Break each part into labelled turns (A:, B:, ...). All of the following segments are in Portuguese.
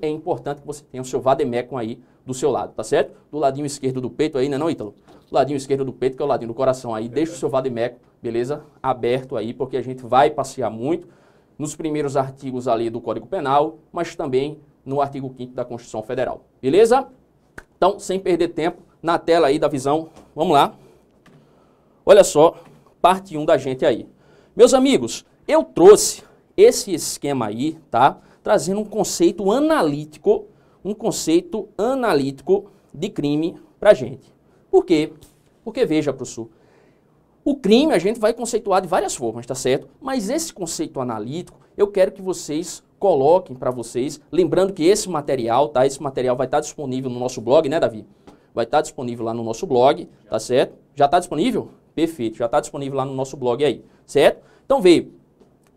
A: é importante que você tenha o seu vademecum aí do seu lado, tá certo? Do ladinho esquerdo do peito aí, né não, Ítalo? Do ladinho esquerdo do peito, que é o ladinho do coração aí, deixa o seu vademecum, beleza? Aberto aí, porque a gente vai passear muito nos primeiros artigos ali do Código Penal, mas também no artigo 5 da Constituição Federal, beleza? Então, sem perder tempo, na tela aí da visão, vamos lá. Olha só, parte 1 da gente aí. Meus amigos, eu trouxe esse esquema aí, tá? Tá? trazendo um conceito analítico, um conceito analítico de crime para a gente. Por quê? Porque veja, professor, o crime a gente vai conceituar de várias formas, tá certo? Mas esse conceito analítico, eu quero que vocês coloquem para vocês, lembrando que esse material, tá? Esse material vai estar tá disponível no nosso blog, né, Davi? Vai estar tá disponível lá no nosso blog, tá certo? Já está disponível? Perfeito, já está disponível lá no nosso blog aí, certo? Então veio,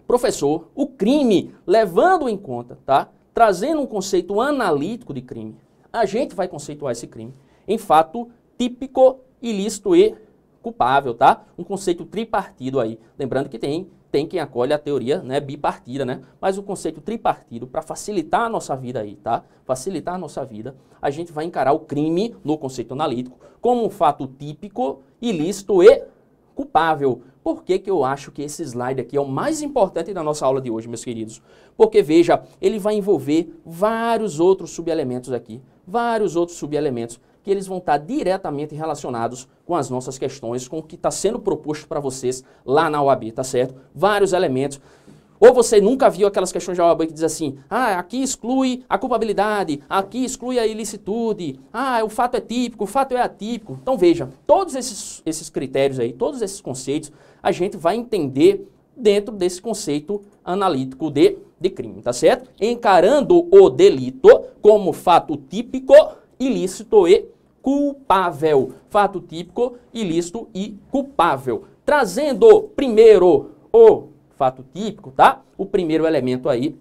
A: professor, o crime, levando em conta, tá? Trazendo um conceito analítico de crime, a gente vai conceituar esse crime em fato típico, ilícito e culpável, tá? Um conceito tripartido aí. Lembrando que tem tem quem acolhe a teoria né, bipartida, né? Mas o conceito tripartido, para facilitar a nossa vida aí, tá? Facilitar a nossa vida, a gente vai encarar o crime, no conceito analítico, como um fato típico, ilícito e culpável. Por que, que eu acho que esse slide aqui é o mais importante da nossa aula de hoje, meus queridos? Porque, veja, ele vai envolver vários outros subelementos aqui, vários outros subelementos que eles vão estar diretamente relacionados com as nossas questões, com o que está sendo proposto para vocês lá na UAB, tá certo? Vários elementos. Ou você nunca viu aquelas questões de UAB que diz assim, ah, aqui exclui a culpabilidade, aqui exclui a ilicitude, ah, o fato é típico, o fato é atípico. Então veja, todos esses, esses critérios aí, todos esses conceitos a gente vai entender dentro desse conceito analítico de, de crime, tá certo? Encarando o delito como fato típico, ilícito e culpável. Fato típico, ilícito e culpável. Trazendo primeiro o fato típico, tá? O primeiro elemento aí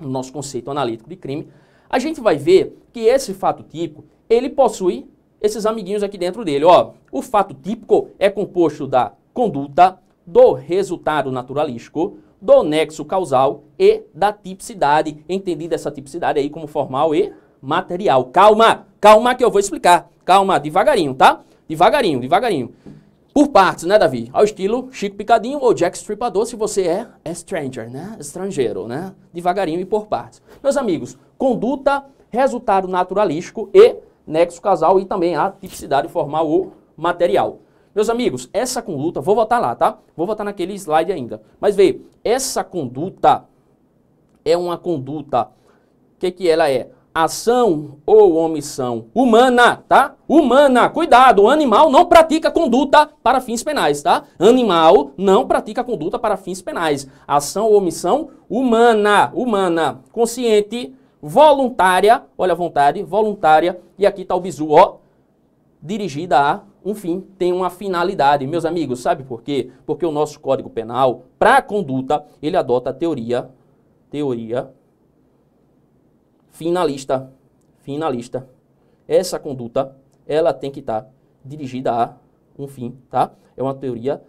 A: no nosso conceito analítico de crime, a gente vai ver que esse fato típico, ele possui esses amiguinhos aqui dentro dele, ó. O fato típico é composto da conduta, do resultado naturalístico, do nexo causal e da tipicidade, entendida essa tipicidade aí como formal e material. Calma, calma que eu vou explicar. Calma, devagarinho, tá? Devagarinho, devagarinho. Por partes, né, Davi? Ao estilo Chico Picadinho ou Jack Stripador, se você é, é stranger, né? Estrangeiro, né? Devagarinho e por partes. Meus amigos, conduta, resultado naturalístico e nexo causal e também a tipicidade formal ou material. Meus amigos, essa conduta, vou voltar lá, tá? Vou voltar naquele slide ainda. Mas vê, essa conduta é uma conduta, o que, que ela é? Ação ou omissão humana, tá? Humana, cuidado, animal não pratica conduta para fins penais, tá? Animal não pratica conduta para fins penais. Ação ou omissão humana, humana, consciente, voluntária, olha a vontade, voluntária, e aqui está o bizu, ó, dirigida a um fim tem uma finalidade. Meus amigos, sabe por quê? Porque o nosso Código Penal, para a conduta, ele adota a teoria, teoria finalista, finalista. Essa conduta, ela tem que estar tá dirigida a um fim, tá? É uma teoria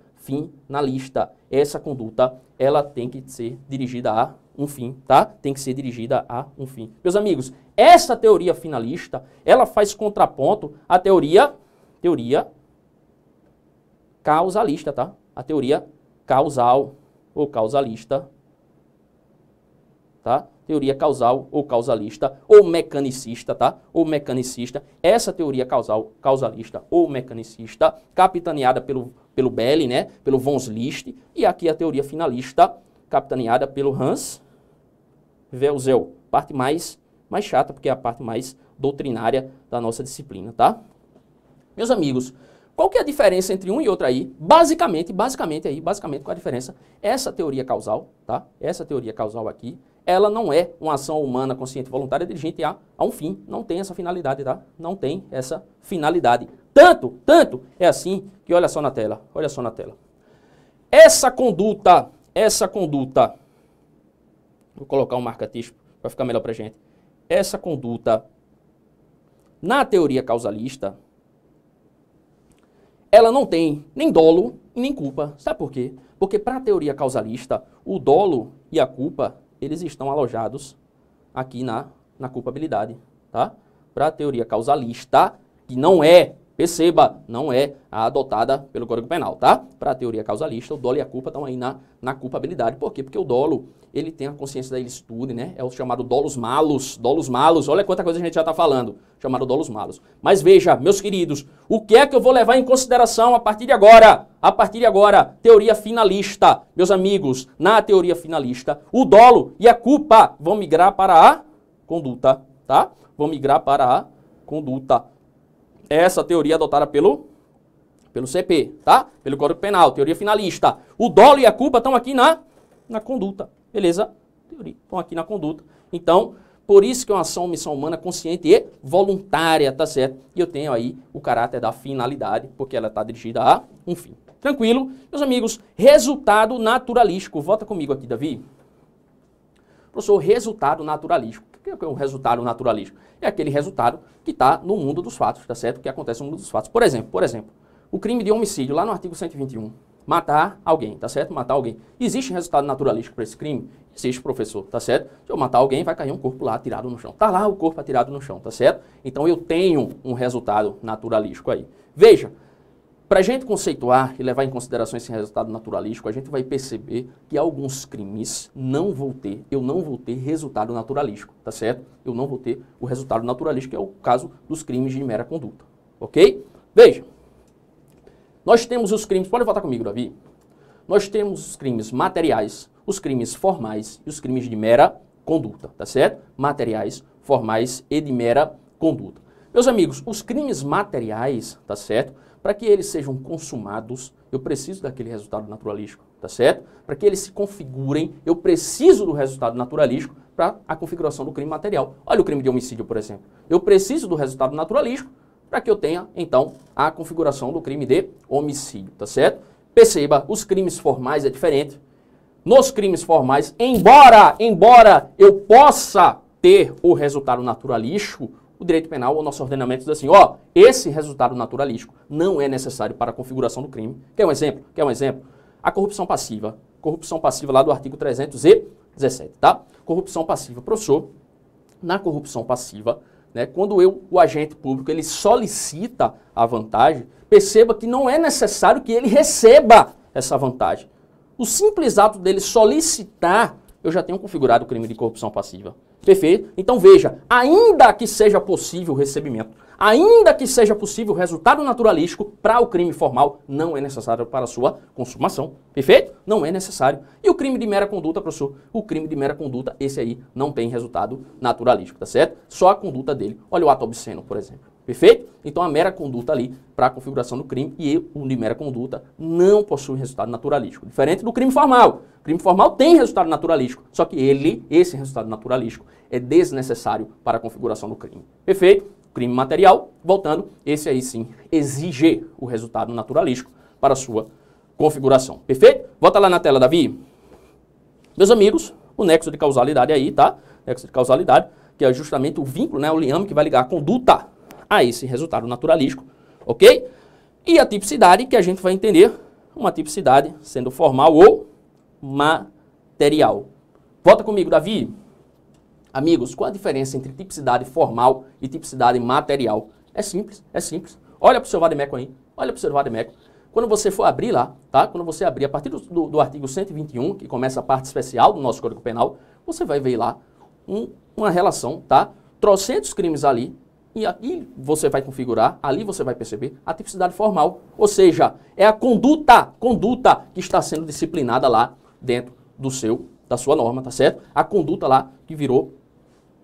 A: finalista. Essa conduta, ela tem que ser dirigida a um fim, tá? Tem que ser dirigida a um fim. Meus amigos, essa teoria finalista, ela faz contraponto à teoria Teoria causalista, tá? A teoria causal ou causalista, tá? Teoria causal ou causalista ou mecanicista, tá? Ou mecanicista. Essa teoria causal, causalista ou mecanicista, capitaneada pelo pelo Bell, né? Pelo Von List, e aqui a teoria finalista, capitaneada pelo Hans Welzel. Parte mais mais chata, porque é a parte mais doutrinária da nossa disciplina, tá? Meus amigos, qual que é a diferença entre um e outro aí? Basicamente, basicamente aí, basicamente qual a diferença? Essa teoria causal, tá? Essa teoria causal aqui, ela não é uma ação humana consciente voluntária dirigente a, a um fim, não tem essa finalidade, tá? Não tem essa finalidade. Tanto, tanto é assim que olha só na tela, olha só na tela. Essa conduta, essa conduta, vou colocar um marca-texto para ficar melhor para gente. Essa conduta na teoria causalista ela não tem nem dolo e nem culpa. Sabe por quê? Porque para a teoria causalista, o dolo e a culpa, eles estão alojados aqui na, na culpabilidade, tá? Para a teoria causalista, que não é Perceba, não é a adotada pelo Código Penal, tá? Para a teoria causalista, o dolo e a culpa estão aí na, na culpabilidade. Por quê? Porque o dolo, ele tem a consciência da ilicitude, né? É o chamado dolos malos, dolos malos. Olha quanta coisa a gente já está falando, chamado dolos malos. Mas veja, meus queridos, o que é que eu vou levar em consideração a partir de agora? A partir de agora, teoria finalista. Meus amigos, na teoria finalista, o dolo e a culpa vão migrar para a conduta, tá? Vão migrar para a conduta essa teoria adotada pelo, pelo CP, tá? Pelo Código Penal, teoria finalista. O dolo e a culpa estão aqui na, na conduta, beleza? Teoria, estão aqui na conduta. Então, por isso que é uma ação missão humana consciente e voluntária, tá certo? E eu tenho aí o caráter da finalidade, porque ela está dirigida a um fim. Tranquilo? Meus amigos, resultado naturalístico. Vota comigo aqui, Davi. Professor, resultado naturalístico que é o resultado naturalístico? É aquele resultado que está no mundo dos fatos, tá certo? Que acontece no mundo dos fatos. Por exemplo, por exemplo, o crime de homicídio, lá no artigo 121, matar alguém, tá certo? Matar alguém. Existe resultado naturalístico para esse crime? Existe, professor, tá certo? Se eu matar alguém, vai cair um corpo lá atirado no chão. Tá lá o corpo atirado no chão, tá certo? Então eu tenho um resultado naturalístico aí. Veja, para a gente conceituar e levar em consideração esse resultado naturalístico, a gente vai perceber que alguns crimes não vão ter, eu não vou ter resultado naturalístico, tá certo? Eu não vou ter o resultado naturalístico, que é o caso dos crimes de mera conduta, ok? Veja, nós temos os crimes, pode voltar comigo, Davi? Nós temos os crimes materiais, os crimes formais e os crimes de mera conduta, tá certo? Materiais, formais e de mera conduta. Meus amigos, os crimes materiais, tá certo? Para que eles sejam consumados, eu preciso daquele resultado naturalístico, tá certo? Para que eles se configurem, eu preciso do resultado naturalístico para a configuração do crime material. Olha o crime de homicídio, por exemplo. Eu preciso do resultado naturalístico para que eu tenha, então, a configuração do crime de homicídio, tá certo? Perceba, os crimes formais é diferente. Nos crimes formais, embora, embora eu possa ter o resultado naturalístico, o direito penal o nosso ordenamento diz assim, ó, esse resultado naturalístico não é necessário para a configuração do crime. Quer um exemplo? Quer um exemplo? A corrupção passiva. Corrupção passiva lá do artigo 317, tá? Corrupção passiva. Professor, na corrupção passiva, né, quando eu, o agente público ele solicita a vantagem, perceba que não é necessário que ele receba essa vantagem. O simples ato dele solicitar, eu já tenho configurado o crime de corrupção passiva. Perfeito? Então veja, ainda que seja possível o recebimento, ainda que seja possível o resultado naturalístico para o crime formal, não é necessário para a sua consumação. Perfeito? Não é necessário. E o crime de mera conduta, professor? O crime de mera conduta, esse aí não tem resultado naturalístico, tá certo? Só a conduta dele. Olha o ato obsceno, por exemplo. Perfeito? Então a mera conduta ali para a configuração do crime e o de mera conduta não possui resultado naturalístico. Diferente do crime formal. O crime formal tem resultado naturalístico, só que ele, esse resultado naturalístico, é desnecessário para a configuração do crime. Perfeito? Crime material, voltando, esse aí sim exige o resultado naturalístico para a sua configuração. Perfeito? Volta lá na tela, Davi. Meus amigos, o nexo de causalidade aí, tá? Nexo de causalidade, que é justamente o vínculo, né, o liame que vai ligar a conduta a esse resultado naturalístico, ok? E a tipicidade que a gente vai entender, uma tipicidade sendo formal ou material. Volta comigo, Davi. Amigos, qual a diferença entre tipicidade formal e tipicidade material? É simples, é simples. Olha para o seu Vademeco aí, olha para o seu Vademeco. Quando você for abrir lá, tá? Quando você abrir a partir do, do, do, artigo 121, que começa a parte especial do nosso Código Penal, você vai ver lá um, uma relação, tá? Trocentos crimes ali, e aqui você vai configurar, ali você vai perceber a tipicidade formal, ou seja, é a conduta, conduta que está sendo disciplinada lá dentro do seu da sua norma, tá certo? A conduta lá que virou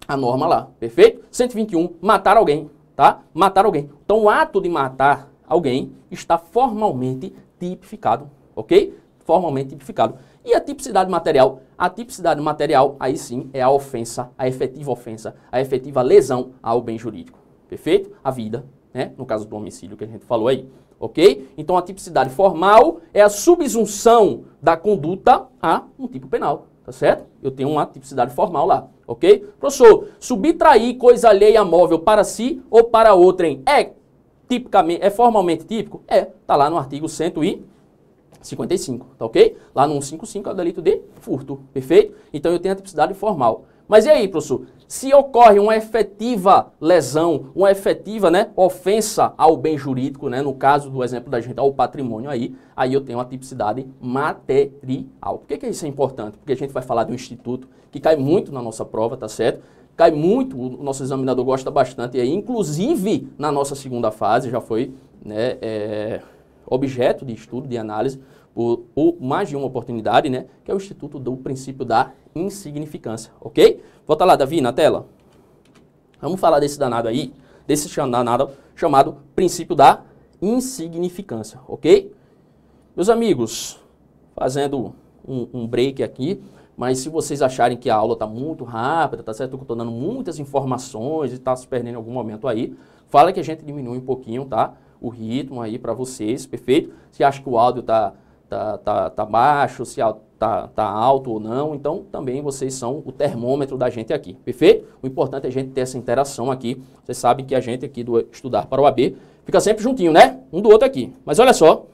A: a norma lá, perfeito? 121, matar alguém, tá? Matar alguém. Então o ato de matar alguém está formalmente tipificado, OK? Formalmente tipificado. E a tipicidade material? A tipicidade material, aí sim, é a ofensa, a efetiva ofensa, a efetiva lesão ao bem jurídico. Perfeito? A vida, né? No caso do homicídio que a gente falou aí. Ok? Então a tipicidade formal é a subsunção da conduta a um tipo penal. Tá certo? Eu tenho uma tipicidade formal lá. Ok? Professor, subtrair coisa alheia móvel para si ou para outrem é tipicamente, é formalmente típico? É, tá lá no artigo 100 e 55, tá ok? Lá no 155 é o delito de furto, perfeito? Então eu tenho a tipicidade formal. Mas e aí, professor? Se ocorre uma efetiva lesão, uma efetiva né, ofensa ao bem jurídico, né, no caso do exemplo da gente, ao patrimônio aí, aí eu tenho a tipicidade material. Por que, que isso é importante? Porque a gente vai falar de um instituto que cai muito na nossa prova, tá certo? Cai muito, o nosso examinador gosta bastante, e aí, inclusive na nossa segunda fase, já foi né, é, objeto de estudo, de análise, por, por, mais de uma oportunidade, né? Que é o Instituto do Princípio da Insignificância, ok? Volta lá, Davi, na tela. Vamos falar desse danado aí, desse danado chamado Princípio da Insignificância, ok? Meus amigos, fazendo um, um break aqui, mas se vocês acharem que a aula está muito rápida, tá certo? Eu estou dando muitas informações e está se perdendo em algum momento aí, fala que a gente diminui um pouquinho, tá? O ritmo aí para vocês, perfeito? Se acha que o áudio está tá, tá, tá baixo, se tá, tá alto ou não. Então, também vocês são o termômetro da gente aqui, perfeito? O importante é a gente ter essa interação aqui. Vocês sabem que a gente aqui do Estudar para o AB fica sempre juntinho, né? Um do outro aqui. Mas olha só,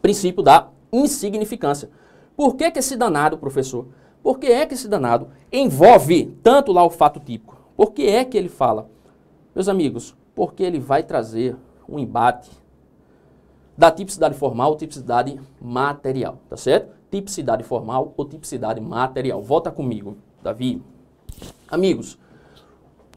A: princípio da insignificância. Por que, que esse danado, professor? Por que é que esse danado envolve tanto lá o fato típico? Por que é que ele fala? Meus amigos, porque ele vai trazer um embate da tipicidade formal ou tipicidade material, tá certo? Tipicidade formal ou tipicidade material. Volta comigo, Davi. Amigos,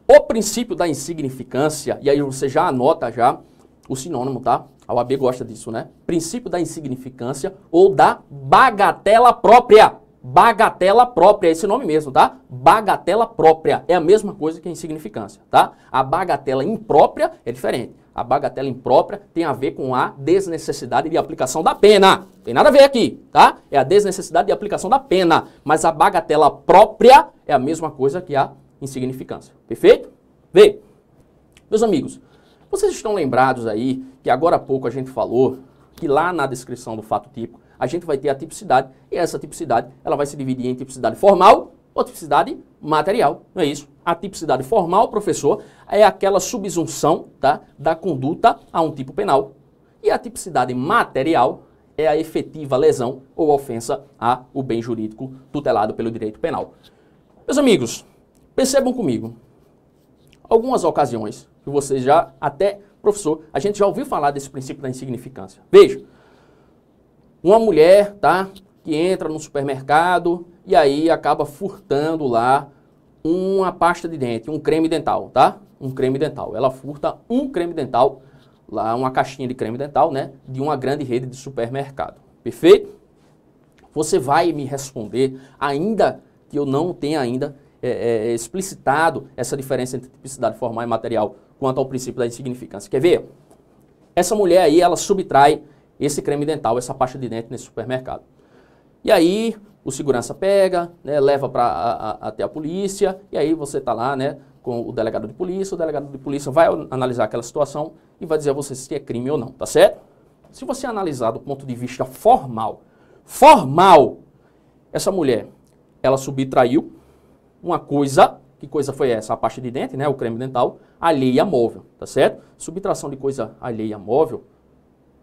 A: o princípio da insignificância, e aí você já anota já o sinônimo, tá? A UAB gosta disso, né? Princípio da insignificância ou da bagatela própria bagatela própria, é esse nome mesmo, tá? Bagatela própria é a mesma coisa que a insignificância, tá? A bagatela imprópria é diferente. A bagatela imprópria tem a ver com a desnecessidade de aplicação da pena. Tem nada a ver aqui, tá? É a desnecessidade de aplicação da pena, mas a bagatela própria é a mesma coisa que a insignificância. Perfeito? Vê. Meus amigos, vocês estão lembrados aí que agora há pouco a gente falou que lá na descrição do fato típico a gente vai ter a tipicidade, e essa tipicidade ela vai se dividir em tipicidade formal ou tipicidade material, não é isso? A tipicidade formal, professor, é aquela subsunção tá, da conduta a um tipo penal. E a tipicidade material é a efetiva lesão ou ofensa ao bem jurídico tutelado pelo direito penal. Meus amigos, percebam comigo, algumas ocasiões que vocês já, até, professor, a gente já ouviu falar desse princípio da insignificância. Veja, uma mulher, tá? Que entra no supermercado e aí acaba furtando lá uma pasta de dente, um creme dental, tá? Um creme dental. Ela furta um creme dental, lá uma caixinha de creme dental, né? De uma grande rede de supermercado. Perfeito? Você vai me responder, ainda que eu não tenha ainda é, é, explicitado essa diferença entre tipicidade formal e material quanto ao princípio da insignificância. Quer ver? Essa mulher aí, ela subtrai esse creme dental, essa pasta de dente nesse supermercado. E aí o segurança pega, né, leva para até a polícia, e aí você está lá né, com o delegado de polícia, o delegado de polícia vai analisar aquela situação e vai dizer a você se é crime ou não, tá certo? Se você analisar do ponto de vista formal, formal, essa mulher, ela subtraiu uma coisa, que coisa foi essa? A pasta de dente, né, o creme dental, alheia móvel, tá certo? Subtração de coisa alheia móvel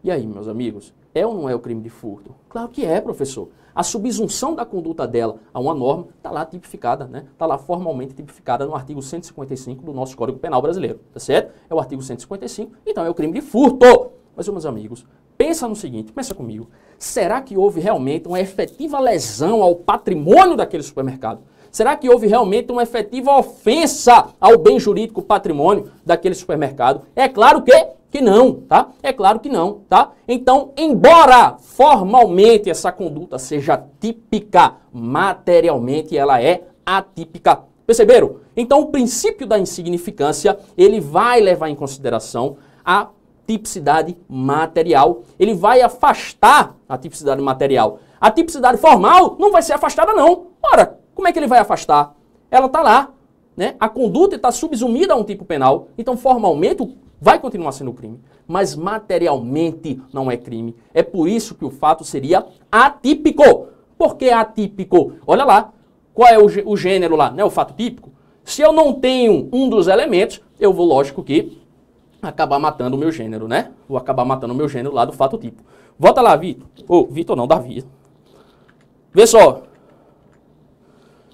A: e aí, meus amigos, é ou não é o crime de furto? Claro que é, professor. A subsunção da conduta dela a uma norma está lá tipificada, né? Está lá formalmente tipificada no artigo 155 do nosso Código Penal Brasileiro, tá certo? É o artigo 155, então é o crime de furto. Mas, meus amigos, pensa no seguinte, pensa comigo. Será que houve realmente uma efetiva lesão ao patrimônio daquele supermercado? Será que houve realmente uma efetiva ofensa ao bem jurídico patrimônio daquele supermercado? É claro que que não, tá? É claro que não, tá? Então, embora formalmente essa conduta seja típica, materialmente ela é atípica. Perceberam? Então, o princípio da insignificância, ele vai levar em consideração a tipicidade material, ele vai afastar a tipicidade material. A tipicidade formal não vai ser afastada não. Ora, como é que ele vai afastar? Ela está lá, né? A conduta está subsumida a um tipo penal. Então, formalmente, o Vai continuar sendo crime, mas materialmente não é crime. É por isso que o fato seria atípico. Por que atípico? Olha lá, qual é o, gênero lá, né? O fato típico. Se eu não tenho um dos elementos, eu vou, lógico que, acabar matando o meu gênero, né? Vou acabar matando o meu gênero lá do fato típico. Volta lá, Vitor. Ou, oh, Vitor não, Davi. Vê só.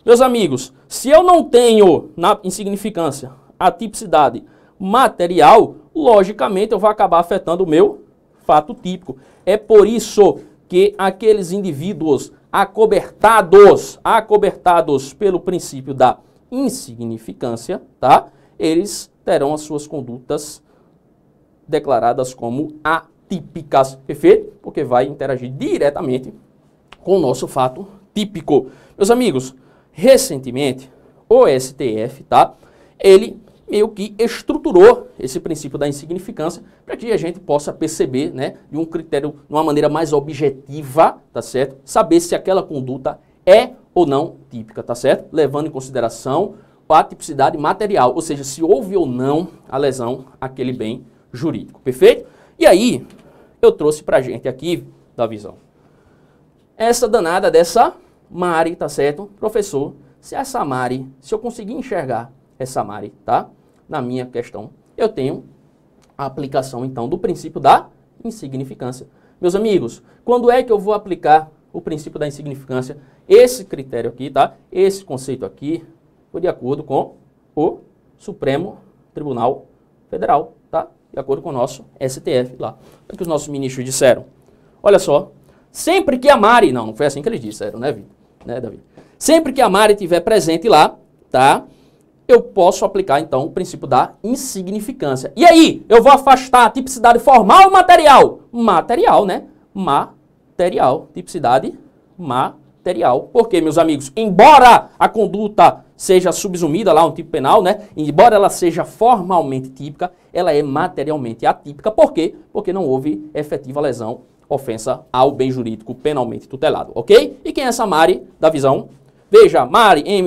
A: Meus amigos, se eu não tenho na insignificância atipicidade material, logicamente eu vou acabar afetando o meu fato típico. É por isso que aqueles indivíduos acobertados, acobertados pelo princípio da insignificância, tá? Eles terão as suas condutas declaradas como atípicas, perfeito? Porque vai interagir diretamente com o nosso fato típico. Meus amigos, recentemente o STF, tá? Ele meio que estruturou esse princípio da insignificância para que a gente possa perceber, né, de um critério, de uma maneira mais objetiva, tá certo? Saber se aquela conduta é ou não típica, tá certo? Levando em consideração a tipicidade material, ou seja, se houve ou não a lesão àquele bem jurídico, perfeito? E aí, eu trouxe para a gente aqui, da visão, essa danada dessa Mari, tá certo? Professor, se essa Mari, se eu conseguir enxergar essa Mari, tá? na minha questão, eu tenho a aplicação então do princípio da insignificância. Meus amigos, quando é que eu vou aplicar o princípio da insignificância? Esse critério aqui, tá? Esse conceito aqui, foi de acordo com o Supremo Tribunal Federal, tá? De acordo com o nosso STF lá. É o que os nossos ministros disseram? Olha só, sempre que a Mari, não, não foi assim que eles disseram, né, Vitor? Né, Davi? Sempre que a Mari estiver presente lá, tá? eu posso aplicar então o princípio da insignificância. E aí, eu vou afastar a tipicidade formal ou material? Material, né? Material. Tipicidade material. Porque, meus amigos, embora a conduta seja subsumida lá um tipo penal, né? Embora ela seja formalmente típica, ela é materialmente atípica. Por quê? Porque não houve efetiva lesão, ofensa ao bem jurídico penalmente tutelado, ok? E quem é essa Mari da visão? Veja, Mari, M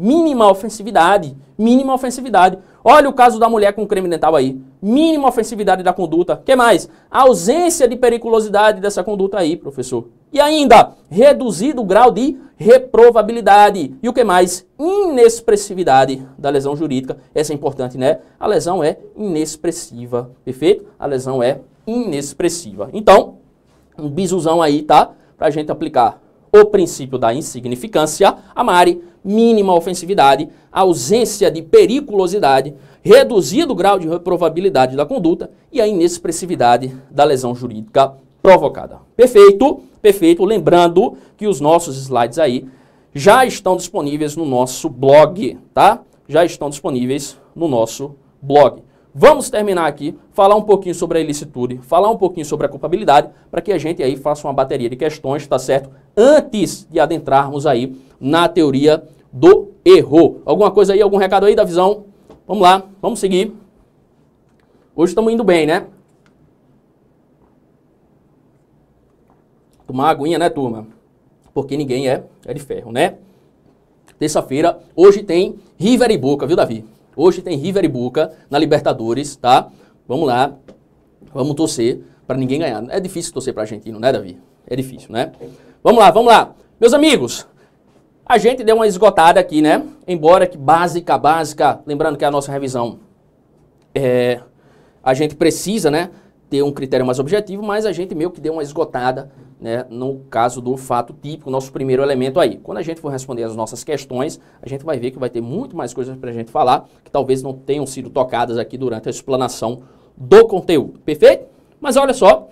A: Mínima ofensividade. Mínima ofensividade. Olha o caso da mulher com creme dental aí. Mínima ofensividade da conduta. que mais? A ausência de periculosidade dessa conduta aí, professor. E ainda, reduzido o grau de reprovabilidade. E o que mais? Inexpressividade da lesão jurídica. Essa é importante, né? A lesão é inexpressiva. Perfeito? A lesão é inexpressiva. Então, um bisuzão aí, tá? Pra gente aplicar o princípio da insignificância. A Mari mínima ofensividade, ausência de periculosidade, reduzido grau de reprovabilidade da conduta e a inexpressividade da lesão jurídica provocada. Perfeito? Perfeito. Lembrando que os nossos slides aí já estão disponíveis no nosso blog, tá? Já estão disponíveis no nosso blog. Vamos terminar aqui, falar um pouquinho sobre a ilicitude, falar um pouquinho sobre a culpabilidade, para que a gente aí faça uma bateria de questões, tá certo? Antes de adentrarmos aí na teoria do erro. Alguma coisa aí, algum recado aí da visão? Vamos lá, vamos seguir. Hoje estamos indo bem, né? Tomar uma aguinha, né, turma? Porque ninguém é, é de ferro, né? Terça-feira, hoje tem River e Boca, viu, Davi? Hoje tem River e Boca na Libertadores, tá? Vamos lá, vamos torcer para ninguém ganhar. É difícil torcer para argentino, né, Davi? É difícil, né? Vamos lá, vamos lá. Meus amigos, a gente deu uma esgotada aqui, né? Embora que básica, básica, lembrando que é a nossa revisão é, a gente precisa, né, ter um critério mais objetivo, mas a gente meio que deu uma esgotada, né, no caso do fato típico, nosso primeiro elemento aí. Quando a gente for responder as nossas questões, a gente vai ver que vai ter muito mais coisas para a gente falar, que talvez não tenham sido tocadas aqui durante a explanação do conteúdo, perfeito? Mas olha só,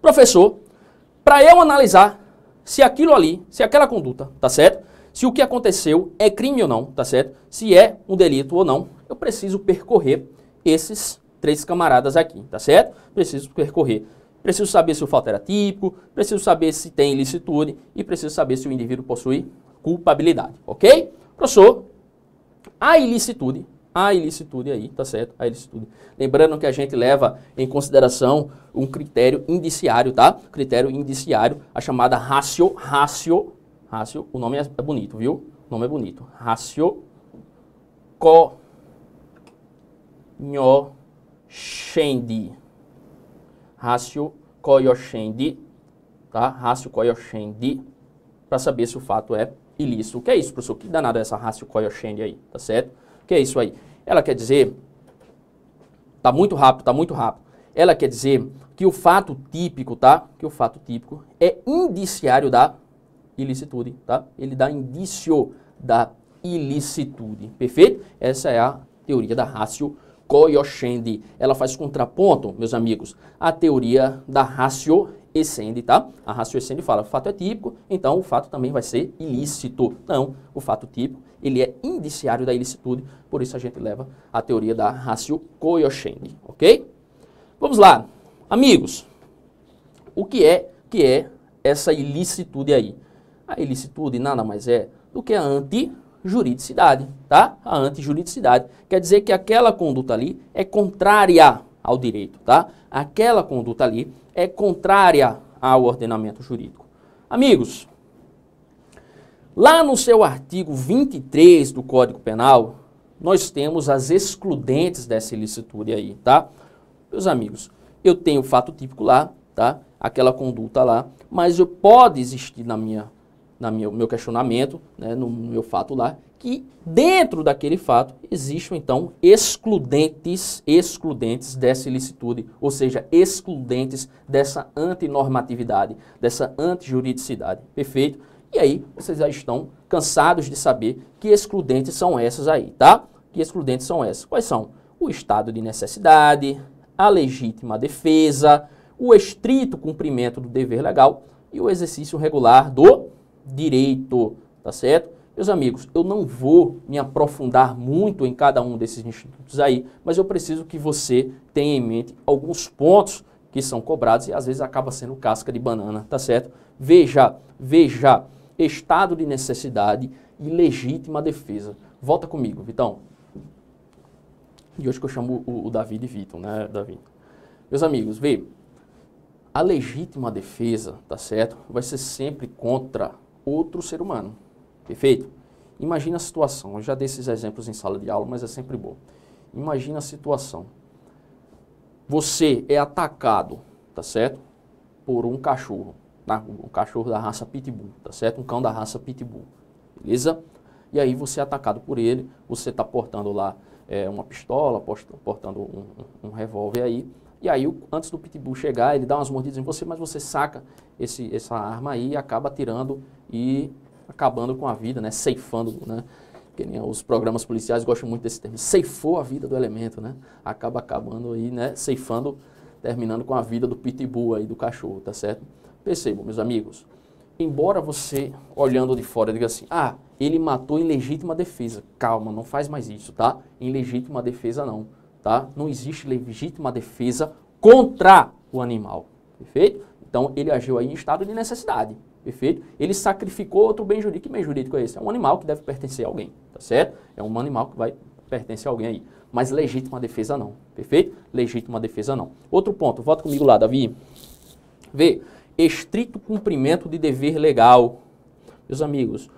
A: professor, para eu analisar se aquilo ali, se aquela conduta, tá certo? Se o que aconteceu é crime ou não, tá certo? Se é um delito ou não, eu preciso percorrer esses três camaradas aqui, tá certo? Preciso percorrer. Preciso saber se o fato era típico, preciso saber se tem ilicitude e preciso saber se o indivíduo possui culpabilidade, ok? Professor, a ilicitude a ilicitude aí, tá certo? A ilicitude. Lembrando que a gente leva em consideração um critério indiciário, tá? Critério indiciário, a chamada ratio, ratio, ratio, o nome é, é bonito, viu? O nome é bonito. Ratio cognoscendi. Ratio cognoscendi, tá? Ratio cognoscendi, para saber se o fato é ilícito. O que é isso, professor? Que danada é essa ratio cognoscendi aí, tá certo? que é isso aí? Ela quer dizer, tá muito rápido, tá muito rápido. Ela quer dizer que o fato típico, tá? Que o fato típico é indiciário da ilicitude, tá? Ele dá indício da ilicitude, perfeito? Essa é a teoria da ratio coioscendi. Ela faz contraponto, meus amigos, à teoria da ratio essendi, tá? A ratio essendi fala, o fato é típico, então o fato também vai ser ilícito. Não, o fato típico ele é indiciário da ilicitude, por isso a gente leva a teoria da ratio Koyoshendi, ok? Vamos lá, amigos, o que é que é essa ilicitude aí? A ilicitude nada mais é do que a antijuridicidade, tá? A antijuridicidade quer dizer que aquela conduta ali é contrária ao direito, tá? Aquela conduta ali é contrária ao ordenamento jurídico. Amigos, Lá no seu artigo 23 do Código Penal, nós temos as excludentes dessa ilicitude aí, tá? Meus amigos, eu tenho o fato típico lá, tá? Aquela conduta lá, mas eu pode existir na minha na minha, meu questionamento, né, no meu fato lá, que dentro daquele fato existam então excludentes, excludentes dessa ilicitude, ou seja, excludentes dessa antinormatividade, dessa antijuridicidade. Perfeito? E aí vocês já estão cansados de saber que excludentes são essas aí, tá? Que excludentes são essas? Quais são? O estado de necessidade, a legítima defesa, o estrito cumprimento do dever legal e o exercício regular do direito, tá certo? Meus amigos, eu não vou me aprofundar muito em cada um desses institutos aí, mas eu preciso que você tenha em mente alguns pontos que são cobrados e às vezes acaba sendo casca de banana, tá certo? Veja, veja estado de necessidade e legítima defesa. Volta comigo, Vitão. E hoje que eu chamo o, o Davi de né, Davi? Meus amigos, vê, a legítima defesa, tá certo? Vai ser sempre contra outro ser humano, perfeito? Imagina a situação, eu já dei esses exemplos em sala de aula, mas é sempre bom. Imagina a situação. Você é atacado, tá certo? Por um cachorro na, né? um cachorro da raça Pitbull, tá certo? Um cão da raça Pitbull, beleza? E aí você é atacado por ele, você está portando lá é, uma pistola, portando um, um, revólver aí, e aí antes do Pitbull chegar, ele dá umas mordidas em você, mas você saca esse, essa arma aí e acaba atirando e acabando com a vida, né? Ceifando, né? Que nem os programas policiais gostam muito desse termo. Ceifou a vida do elemento, né? Acaba acabando aí, né? Ceifando, terminando com a vida do pitbull aí, do cachorro, tá certo? Percebam, meus amigos, embora você, olhando de fora, diga assim, ah, ele matou em legítima defesa. Calma, não faz mais isso, tá? Em legítima defesa não, tá? Não existe legítima defesa contra o animal, perfeito? Então, ele agiu aí em estado de necessidade, perfeito? Ele sacrificou outro bem jurídico. Que bem jurídico é esse? É um animal que deve pertencer a alguém, tá certo? É um animal que vai pertencer a alguém aí. Mas legítima defesa não, perfeito? Legítima defesa não. Outro ponto, volta comigo lá, Davi. Vê, estrito cumprimento de dever legal. Meus amigos,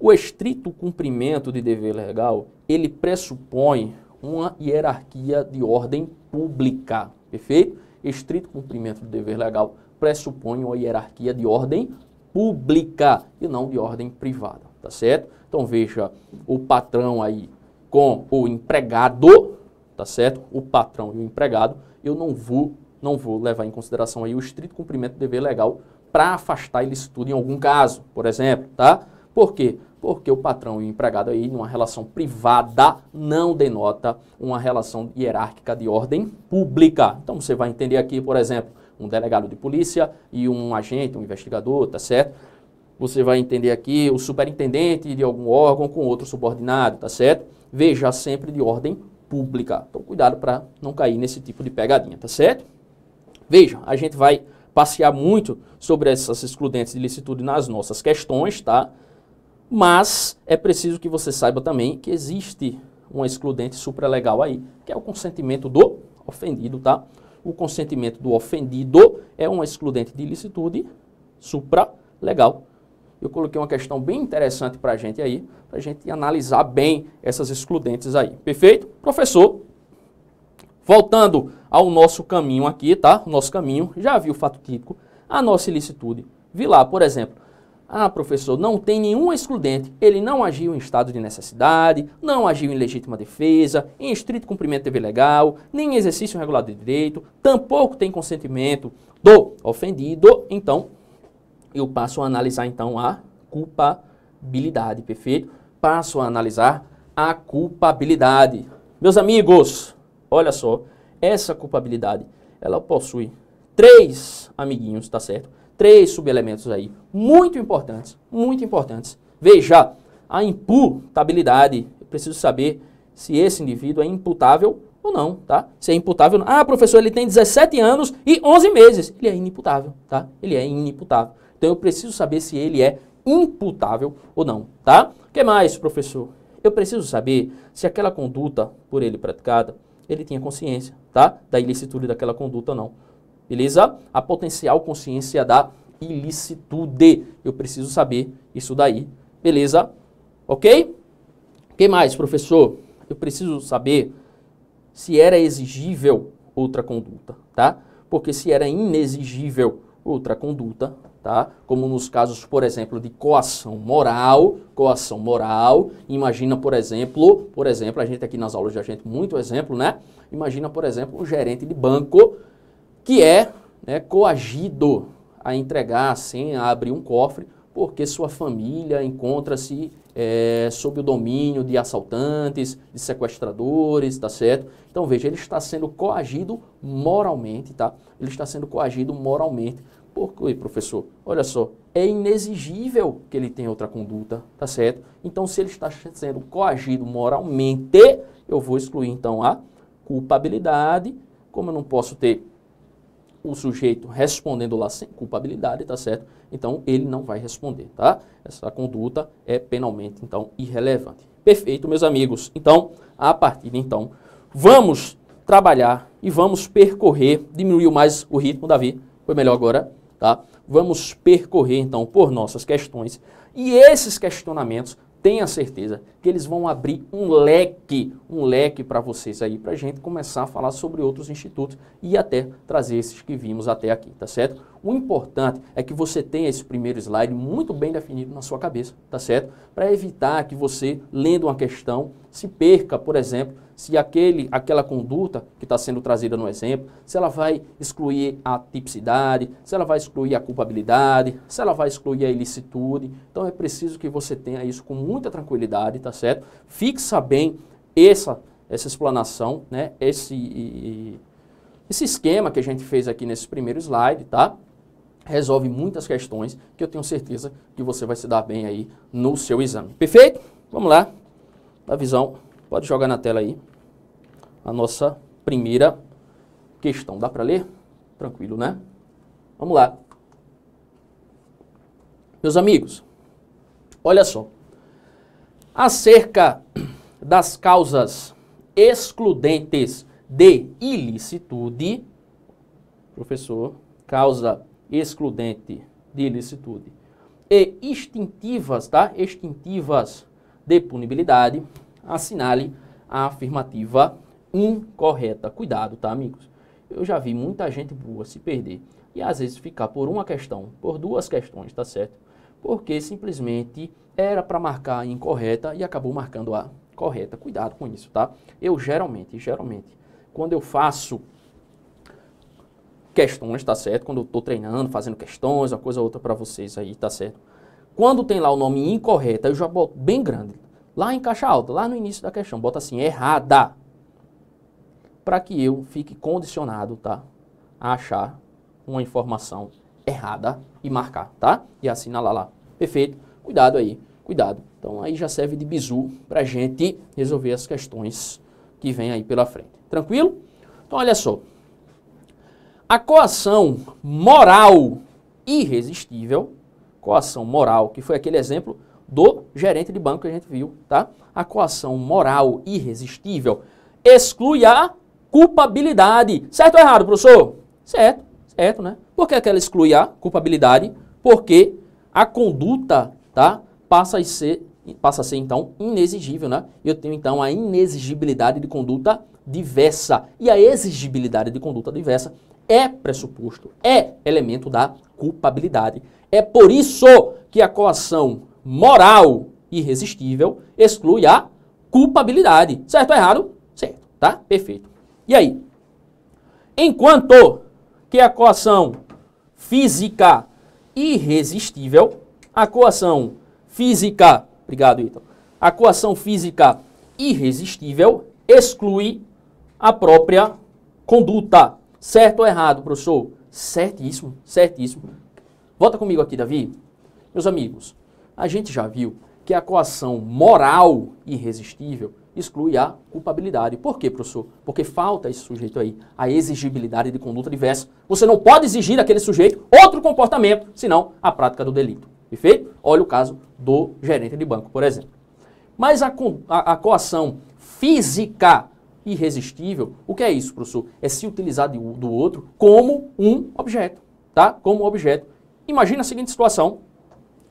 A: o estrito cumprimento de dever legal, ele pressupõe uma hierarquia de ordem pública, perfeito? Estrito cumprimento do dever legal pressupõe uma hierarquia de ordem pública e não de ordem privada, tá certo? Então veja o patrão aí com o empregado, tá certo? O patrão e o empregado, eu não vou não vou levar em consideração aí o estrito cumprimento do dever legal para afastar ilicitude em algum caso, por exemplo, tá? Por quê? Porque o patrão e o empregado aí, numa relação privada, não denota uma relação hierárquica de ordem pública. Então você vai entender aqui, por exemplo, um delegado de polícia e um agente, um investigador, tá certo? Você vai entender aqui o superintendente de algum órgão com outro subordinado, tá certo? Veja sempre de ordem pública. Então cuidado para não cair nesse tipo de pegadinha, tá certo? Vejam, a gente vai passear muito sobre essas excludentes de licitude nas nossas questões, tá? Mas é preciso que você saiba também que existe uma excludente supralegal aí, que é o consentimento do ofendido, tá? O consentimento do ofendido é uma excludente de ilicitude supralegal. Eu coloquei uma questão bem interessante para a gente aí, para a gente analisar bem essas excludentes aí. Perfeito? Professor, Voltando ao nosso caminho aqui, tá? O nosso caminho, já viu o fato típico, a nossa ilicitude. Vi lá, por exemplo, ah, professor, não tem nenhum excludente. Ele não agiu em estado de necessidade, não agiu em legítima defesa, em estrito cumprimento de dever legal, nem em exercício regular de direito, tampouco tem consentimento do ofendido. Então, eu passo a analisar então a culpabilidade, perfeito? Passo a analisar a culpabilidade. Meus amigos, Olha só, essa culpabilidade, ela possui três amiguinhos, tá certo? Três subelementos aí, muito importantes, muito importantes. Veja, a imputabilidade, eu preciso saber se esse indivíduo é imputável ou não, tá? Se é imputável ou não. Ah, professor, ele tem 17 anos e 11 meses. Ele é inimputável, tá? Ele é inimputável. Então eu preciso saber se ele é imputável ou não, tá? O que mais, professor? Eu preciso saber se aquela conduta por ele praticada ele tinha consciência, tá? Da ilicitude daquela conduta, não. Beleza? A potencial consciência da ilicitude. Eu preciso saber isso daí. Beleza? Ok? O que mais, professor? Eu preciso saber se era exigível outra conduta, tá? Porque se era inexigível outra conduta, tá? Como nos casos, por exemplo, de coação moral, coação moral. Imagina, por exemplo, por exemplo, a gente aqui nas aulas de gente muito exemplo, né? Imagina, por exemplo, um gerente de banco que é né, coagido a entregar assim, a abrir um cofre, porque sua família encontra-se é, sob o domínio de assaltantes, de sequestradores, tá certo? Então veja, ele está sendo coagido moralmente, tá? Ele está sendo coagido moralmente por quê, professor? Olha só, é inexigível que ele tenha outra conduta, tá certo? Então, se ele está sendo coagido moralmente, eu vou excluir então a culpabilidade, como eu não posso ter o sujeito respondendo lá sem culpabilidade, tá certo? Então ele não vai responder, tá? Essa conduta é penalmente então irrelevante. Perfeito, meus amigos. Então, a partir de então, vamos trabalhar e vamos percorrer, diminuiu mais o ritmo, Davi. Foi melhor agora. Tá? Vamos percorrer então por nossas questões e esses questionamentos, tenha certeza que eles vão abrir um leque, um leque para vocês aí, para a gente começar a falar sobre outros institutos e até trazer esses que vimos até aqui, tá certo? O importante é que você tenha esse primeiro slide muito bem definido na sua cabeça, tá certo? Para evitar que você, lendo uma questão, se perca, por exemplo, se aquele, aquela conduta que está sendo trazida no exemplo, se ela vai excluir a tipicidade, se ela vai excluir a culpabilidade, se ela vai excluir a ilicitude. Então é preciso que você tenha isso com muita tranquilidade, tá certo? Fixa bem essa, essa explanação, né? Esse, esse esquema que a gente fez aqui nesse primeiro slide, tá? Resolve muitas questões que eu tenho certeza que você vai se dar bem aí no seu exame. Perfeito? Vamos lá. Da visão Pode jogar na tela aí a nossa primeira questão. Dá para ler? Tranquilo, né? Vamos lá. Meus amigos, olha só. Acerca das causas excludentes de ilicitude, professor, causa excludente de ilicitude e extintivas, tá? Extintivas de punibilidade, assinale a afirmativa incorreta. Cuidado, tá, amigos? Eu já vi muita gente boa se perder e às vezes ficar por uma questão, por duas questões, tá certo? Porque simplesmente era para marcar a incorreta e acabou marcando a correta. Cuidado com isso, tá? Eu geralmente, geralmente, quando eu faço questões, tá certo? Quando eu tô treinando, fazendo questões, uma coisa ou outra para vocês aí, tá certo? Quando tem lá o nome incorreta, eu já boto bem grande, lá em caixa alta, lá no início da questão, bota assim, errada. Para que eu fique condicionado, tá? A achar uma informação errada e marcar, tá? E assinalar lá. Perfeito? Cuidado aí, cuidado. Então aí já serve de bizu para gente resolver as questões que vem aí pela frente. Tranquilo? Então olha só. A coação moral irresistível, coação moral, que foi aquele exemplo do gerente de banco que a gente viu, tá? A coação moral irresistível exclui a culpabilidade. Certo ou errado, professor? Certo, certo, né? Por que, que ela exclui a culpabilidade? Porque a conduta, tá? Passa a ser, passa a ser então inexigível, né? Eu tenho então a inexigibilidade de conduta diversa. E a exigibilidade de conduta diversa é pressuposto, é elemento da culpabilidade. É por isso que a coação moral irresistível exclui a culpabilidade. Certo ou errado? Certo, tá? Perfeito. E aí? Enquanto que a coação física irresistível, a coação física, obrigado, Ito, a coação física irresistível exclui a própria conduta. Certo ou errado, professor? Certíssimo, certíssimo. Volta comigo aqui, Davi. Meus amigos, a gente já viu que a coação moral irresistível exclui a culpabilidade. Por quê, professor? Porque falta esse sujeito aí, a exigibilidade de conduta diversa. Você não pode exigir daquele sujeito outro comportamento, senão a prática do delito. Perfeito? Olha o caso do gerente de banco, por exemplo. Mas a, a, a coação física irresistível, o que é isso, professor? É se utilizar de, do outro como um objeto, tá? Como um objeto. Imagina a seguinte situação,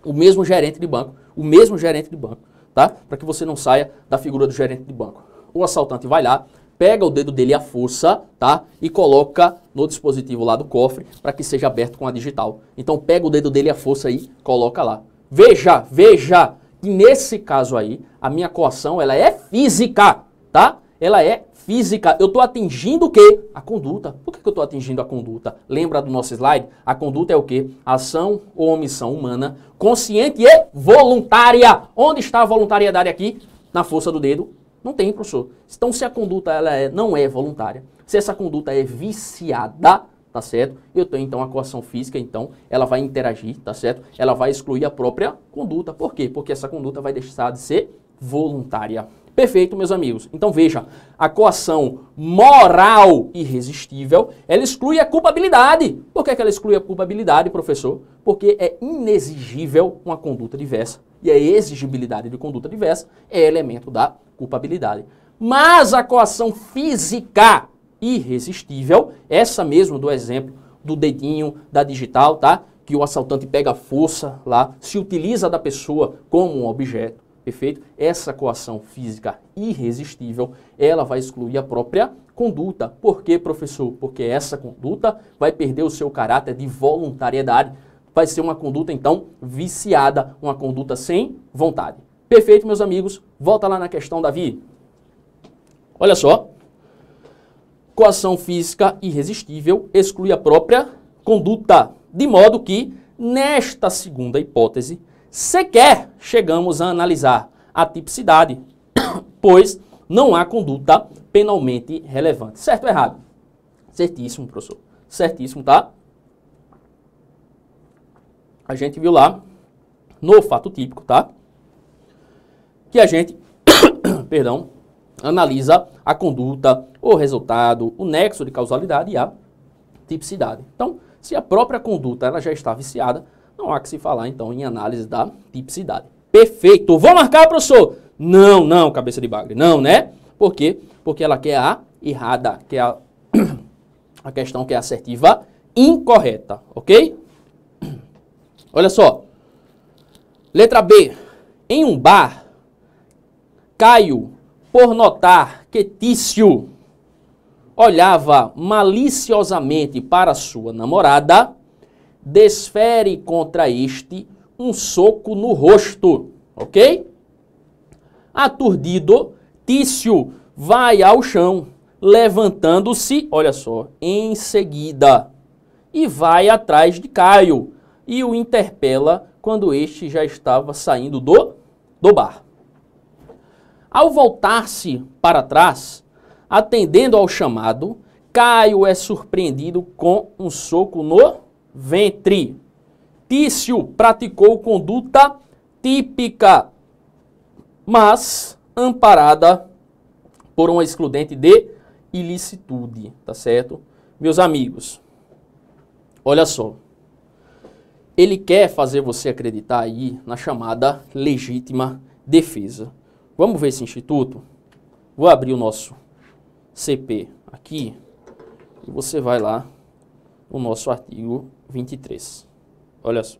A: o mesmo gerente de banco, o mesmo gerente de banco, tá? Para que você não saia da figura do gerente de banco. O assaltante vai lá, pega o dedo dele à força, tá? E coloca no dispositivo lá do cofre para que seja aberto com a digital. Então pega o dedo dele à força e coloca lá. Veja, veja que nesse caso aí, a minha coação ela é física, tá? Ela é física, eu estou atingindo o quê? A conduta. Por que, que eu estou atingindo a conduta? Lembra do nosso slide? A conduta é o quê? Ação ou omissão humana, consciente e voluntária. Onde está a voluntariedade aqui? Na força do dedo? Não tem, professor. Então, se a conduta ela é, não é voluntária, se essa conduta é viciada, tá certo? Eu tenho então a coação física, então ela vai interagir, tá certo? Ela vai excluir a própria conduta. Por quê? Porque essa conduta vai deixar de ser voluntária. Perfeito, meus amigos. Então veja, a coação moral irresistível, ela exclui a culpabilidade. Por que, é que ela exclui a culpabilidade, professor? Porque é inexigível uma conduta diversa. E a exigibilidade de conduta diversa é elemento da culpabilidade. Mas a coação física irresistível, essa mesmo do exemplo do dedinho da digital, tá? Que o assaltante pega força lá, se utiliza da pessoa como um objeto. Perfeito? Essa coação física irresistível, ela vai excluir a própria conduta. Por quê, professor? Porque essa conduta vai perder o seu caráter de voluntariedade. Vai ser uma conduta, então, viciada, uma conduta sem vontade. Perfeito, meus amigos? Volta lá na questão, Davi. Olha só. Coação física irresistível exclui a própria conduta, de modo que, nesta segunda hipótese, sequer chegamos a analisar a tipicidade, pois não há conduta penalmente relevante. Certo ou errado? Certíssimo, professor. Certíssimo, tá? A gente viu lá no fato típico, tá? Que a gente, perdão, analisa a conduta, o resultado, o nexo de causalidade e a tipicidade. Então, se a própria conduta ela já está viciada, não há que se falar, então, em análise da tipicidade. Perfeito. Vou marcar, professor? Não, não, cabeça de bagre. Não, né? Por quê? Porque ela quer a errada, que é a, a questão que é assertiva incorreta, ok? Olha só. Letra B. Em um bar, Caio, por notar que Tício olhava maliciosamente para sua namorada, desfere contra este um soco no rosto, ok? Aturdido, Tício vai ao chão, levantando-se, olha só, em seguida, e vai atrás de Caio e o interpela quando este já estava saindo do, do bar. Ao voltar-se para trás, atendendo ao chamado, Caio é surpreendido com um soco no ventre. Tício praticou conduta típica, mas amparada por uma excludente de ilicitude, tá certo? Meus amigos, olha só. Ele quer fazer você acreditar aí na chamada legítima defesa. Vamos ver esse instituto? Vou abrir o nosso CP aqui e você vai lá o nosso artigo 23. Olha só.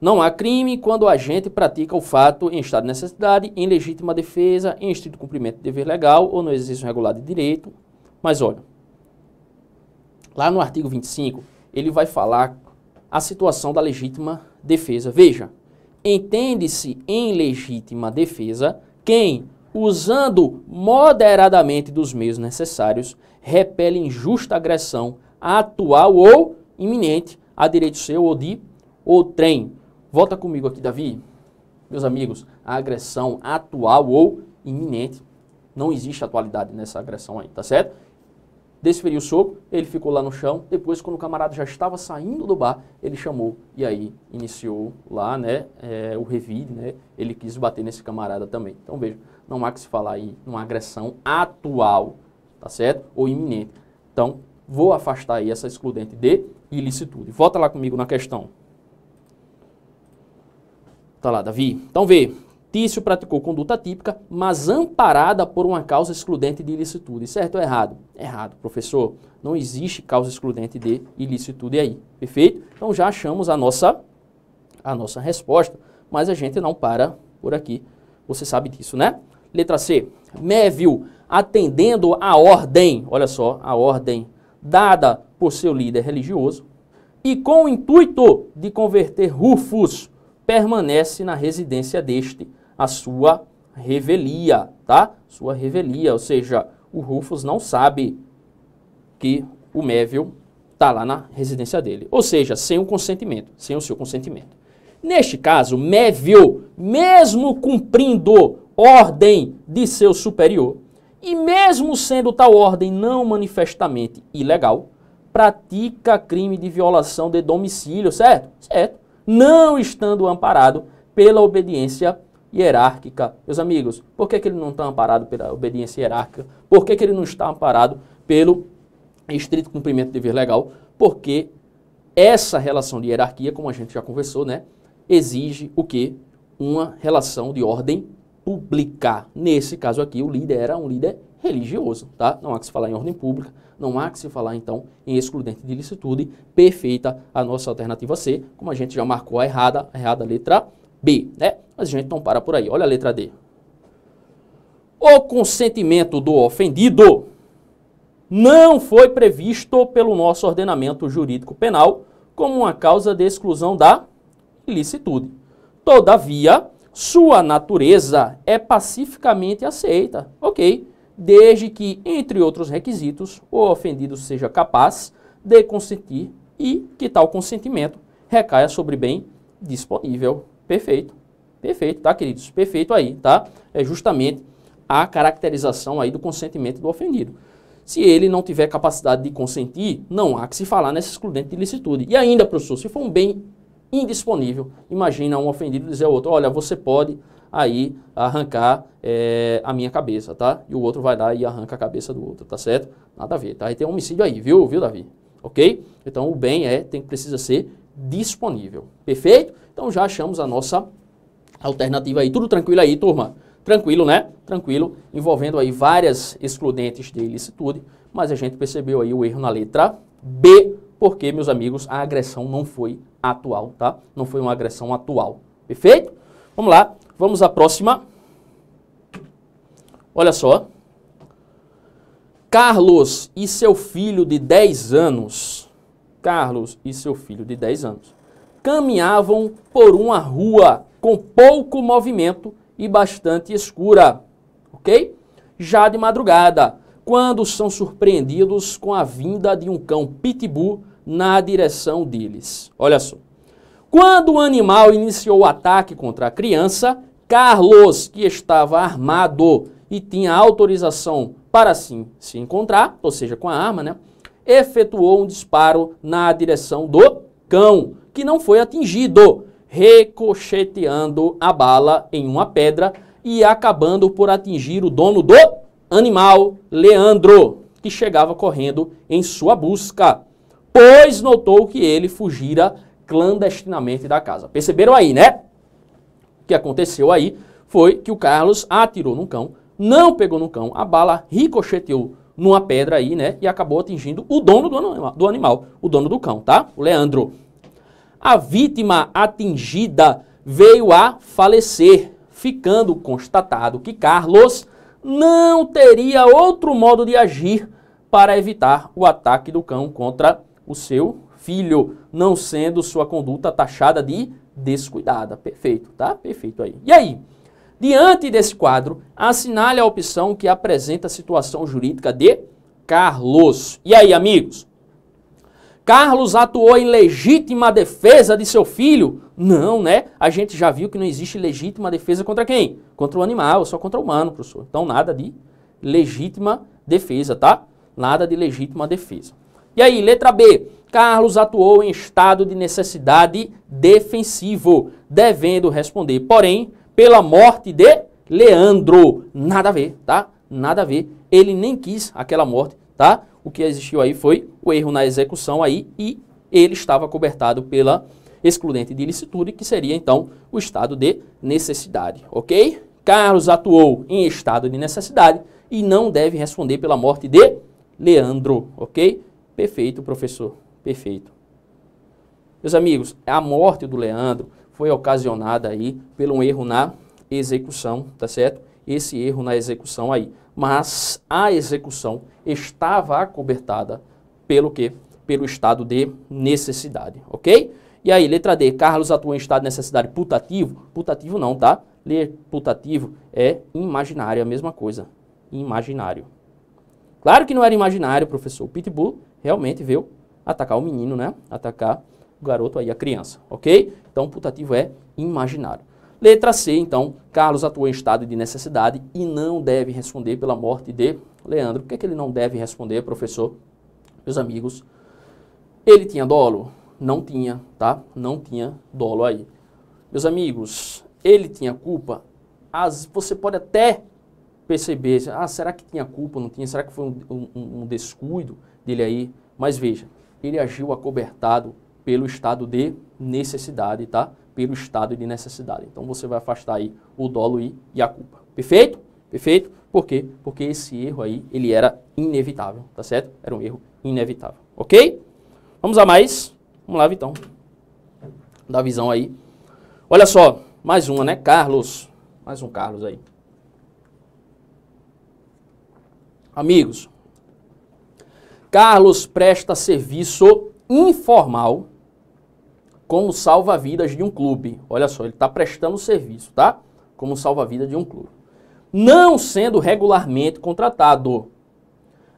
A: Não há crime quando o agente pratica o fato em estado de necessidade, em legítima defesa, em estrito cumprimento de dever legal ou no exercício regular de direito. Mas olha, lá no artigo 25, ele vai falar a situação da legítima defesa. Veja, entende-se em legítima defesa quem, usando moderadamente dos meios necessários, repele injusta agressão atual ou iminente a direito seu ou de outrem. Volta comigo aqui, Davi. Meus amigos, a agressão atual ou iminente, não existe atualidade nessa agressão aí, tá certo? Desferiu o soco, ele ficou lá no chão, depois quando o camarada já estava saindo do bar, ele chamou e aí iniciou lá, né, é, o revide, né, ele quis bater nesse camarada também. Então veja, não há que se falar aí numa agressão atual tá certo? Ou iminente. Então, vou afastar aí essa excludente de ilicitude. Volta lá comigo na questão. Tá lá, Davi. Então vê, Tício praticou conduta típica, mas amparada por uma causa excludente de ilicitude. Certo ou errado? Errado, professor. Não existe causa excludente de ilicitude aí. Perfeito? Então já achamos a nossa a nossa resposta, mas a gente não para por aqui. Você sabe disso, né? Letra C. Mévio atendendo a ordem, olha só, a ordem dada por seu líder religioso, e com o intuito de converter Rufus, permanece na residência deste a sua revelia, tá? Sua revelia, ou seja, o Rufus não sabe que o Mévio está lá na residência dele, ou seja, sem o consentimento, sem o seu consentimento. Neste caso, Mévio, mesmo cumprindo ordem de seu superior, e, mesmo sendo tal ordem não manifestamente ilegal, pratica crime de violação de domicílio, certo? Certo. Não estando amparado pela obediência hierárquica. Meus amigos, por que, que ele não está amparado pela obediência hierárquica? Por que, que ele não está amparado pelo estrito cumprimento de dever legal? Porque essa relação de hierarquia, como a gente já conversou, né, exige o quê? Uma relação de ordem pública. Nesse caso aqui, o líder era um líder religioso, tá? Não há que se falar em ordem pública, não há que se falar então em excludente de licitude. Perfeita a nossa alternativa C, como a gente já marcou a errada, a errada letra B, né? Mas a gente não para por aí. Olha a letra D. O consentimento do ofendido não foi previsto pelo nosso ordenamento jurídico penal como uma causa de exclusão da ilicitude. Todavia, sua natureza é pacificamente aceita, ok, desde que, entre outros requisitos, o ofendido seja capaz de consentir e que tal consentimento recaia sobre bem disponível. Perfeito, perfeito, tá, queridos? Perfeito aí, tá? É justamente a caracterização aí do consentimento do ofendido. Se ele não tiver capacidade de consentir, não há que se falar nessa excludente de licitude. E ainda, professor, se for um bem indisponível. Imagina um ofendido dizer ao outro, olha, você pode aí arrancar é, a minha cabeça, tá? E o outro vai lá e arranca a cabeça do outro, tá certo? Nada a ver, tá? E tem um homicídio aí, viu, viu, Davi? Ok? Então o bem é, tem, precisa ser disponível. Perfeito? Então já achamos a nossa alternativa aí. Tudo tranquilo aí, turma? Tranquilo, né? Tranquilo, envolvendo aí várias excludentes de ilicitude, mas a gente percebeu aí o erro na letra B porque, meus amigos, a agressão não foi atual, tá? Não foi uma agressão atual. Perfeito? Vamos lá, vamos à próxima. Olha só. Carlos e seu filho de 10 anos. Carlos e seu filho de 10 anos caminhavam por uma rua com pouco movimento e bastante escura, ok? Já de madrugada, quando são surpreendidos com a vinda de um cão pitbull na direção deles. Olha só. Quando o animal iniciou o ataque contra a criança, Carlos, que estava armado e tinha autorização para sim se encontrar, ou seja, com a arma, né, efetuou um disparo na direção do cão, que não foi atingido, ricocheteando a bala em uma pedra e acabando por atingir o dono do animal, Leandro, que chegava correndo em sua busca pois notou que ele fugira clandestinamente da casa. Perceberam aí, né? O que aconteceu aí foi que o Carlos atirou num cão, não pegou no cão, a bala ricocheteou numa pedra aí, né? E acabou atingindo o dono do, do animal, o dono do cão, tá? O Leandro. A vítima atingida veio a falecer, ficando constatado que Carlos não teria outro modo de agir para evitar o ataque do cão contra o seu filho, não sendo sua conduta taxada de descuidada. Perfeito, tá? Perfeito aí. E aí? Diante desse quadro, assinale a opção que apresenta a situação jurídica de Carlos. E aí, amigos? Carlos atuou em legítima defesa de seu filho? Não, né? A gente já viu que não existe legítima defesa contra quem? Contra o animal, só contra o humano, professor. Então, nada de legítima defesa, tá? Nada de legítima defesa. E aí, letra B. Carlos atuou em estado de necessidade defensivo, devendo responder, porém, pela morte de Leandro. Nada a ver, tá? Nada a ver. Ele nem quis aquela morte, tá? O que existiu aí foi o erro na execução aí e ele estava cobertado pela excludente de ilicitude, que seria então o estado de necessidade, ok? Carlos atuou em estado de necessidade e não deve responder pela morte de Leandro, ok? Perfeito, professor, perfeito. Meus amigos, a morte do Leandro foi ocasionada aí pelo um erro na execução, tá certo? Esse erro na execução aí. Mas a execução estava acobertada pelo quê? Pelo estado de necessidade, ok? E aí, letra D, Carlos atua em estado de necessidade putativo? Putativo não, tá? Ler putativo é imaginário, é a mesma coisa. Imaginário. Claro que não era imaginário, professor. O Pitbull realmente veio atacar o menino, né? Atacar o garoto aí, a criança, ok? Então, o putativo é imaginário. Letra C, então, Carlos atuou em estado de necessidade e não deve responder pela morte de Leandro. Por que, é que ele não deve responder, professor? Meus amigos, ele tinha dolo? Não tinha, tá? Não tinha dolo aí. Meus amigos, ele tinha culpa? As, você pode até perceber, ah, será que tinha culpa, não tinha? Será que foi um, um, um descuido? dele aí. Mas veja, ele agiu acobertado pelo estado de necessidade, tá? Pelo estado de necessidade. Então você vai afastar aí o dolo e, a culpa. Perfeito? Perfeito? Por quê? Porque esse erro aí, ele era inevitável, tá certo? Era um erro inevitável, ok? Vamos a mais? Vamos lá, Vitão. Da visão aí. Olha só, mais uma, né? Carlos. Mais um Carlos aí. Amigos, Carlos presta serviço informal como salva-vidas de um clube. Olha só, ele está prestando serviço, tá? Como salva-vida de um clube. Não sendo regularmente contratado,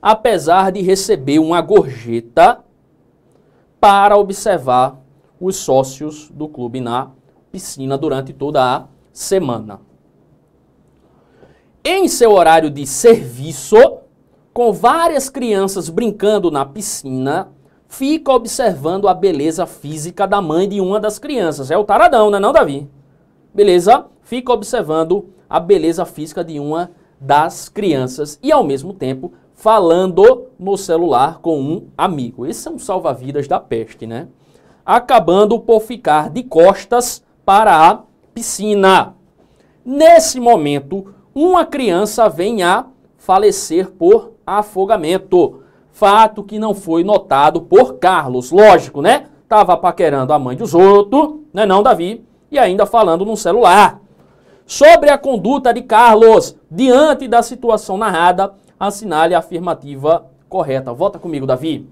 A: apesar de receber uma gorjeta para observar os sócios do clube na piscina durante toda a semana. Em seu horário de serviço, com várias crianças brincando na piscina, fica observando a beleza física da mãe de uma das crianças. É o taradão, né, não, Davi? Beleza? Fica observando a beleza física de uma das crianças e ao mesmo tempo falando no celular com um amigo. Esses são salva-vidas da peste, né? Acabando por ficar de costas para a piscina. Nesse momento, uma criança vem a falecer por afogamento. Fato que não foi notado por Carlos. Lógico, né? Tava paquerando a mãe dos outros, né não, Davi? E ainda falando no celular. Sobre a conduta de Carlos, diante da situação narrada, assinale a afirmativa correta. Vota comigo, Davi.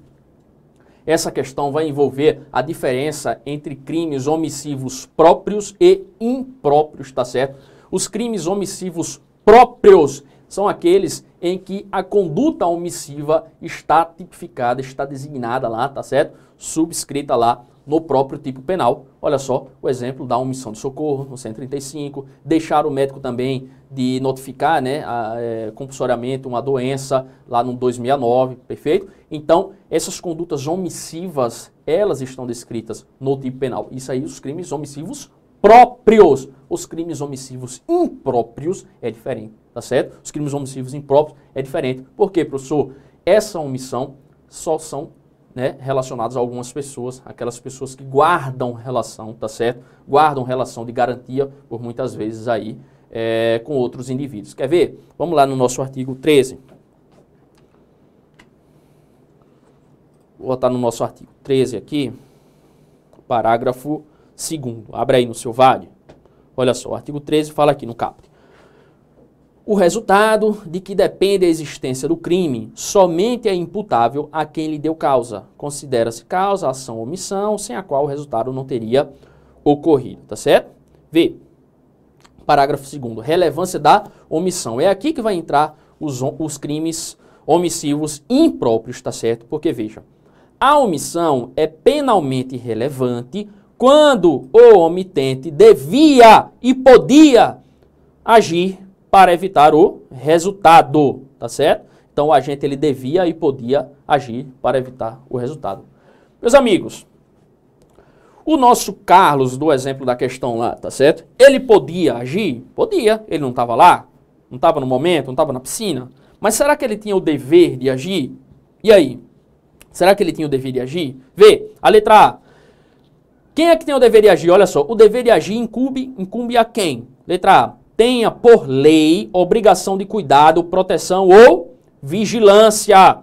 A: Essa questão vai envolver a diferença entre crimes omissivos próprios e impróprios, tá certo? Os crimes omissivos próprios são aqueles em que a conduta omissiva está tipificada, está designada lá, tá certo? Subscrita lá no próprio tipo penal. Olha só o exemplo da omissão de socorro, no 135, deixar o médico também de notificar né, a, é, compulsoriamente uma doença lá no 269, perfeito? Então, essas condutas omissivas, elas estão descritas no tipo penal. Isso aí, os crimes omissivos próprios. Os crimes omissivos impróprios é diferente, tá certo? Os crimes omissivos impróprios é diferente. Por quê, professor? Essa omissão só são né, relacionados a algumas pessoas, aquelas pessoas que guardam relação, tá certo? Guardam relação de garantia por muitas vezes aí é, com outros indivíduos. Quer ver? Vamos lá no nosso artigo 13. Vou botar no nosso artigo 13 aqui, parágrafo Segundo, abre aí no seu vale. Olha só, o artigo 13 fala aqui no caput. O resultado de que depende a existência do crime somente é imputável a quem lhe deu causa. Considera-se causa, ação ou omissão, sem a qual o resultado não teria ocorrido, tá certo? V. Parágrafo 2 Relevância da omissão. É aqui que vai entrar os, os crimes omissivos impróprios, tá certo? Porque veja, a omissão é penalmente relevante quando o omitente devia e podia agir para evitar o resultado, tá certo? Então o agente ele devia e podia agir para evitar o resultado. Meus amigos, o nosso Carlos do exemplo da questão lá, tá certo? Ele podia agir? Podia. Ele não estava lá, não estava no momento, não estava na piscina. Mas será que ele tinha o dever de agir? E aí? Será que ele tinha o dever de agir? Vê, a letra A. Quem é que tem o dever de agir? Olha só, o dever de agir incumbe, incumbe a quem? Letra A. Tenha por lei obrigação de cuidado, proteção ou vigilância.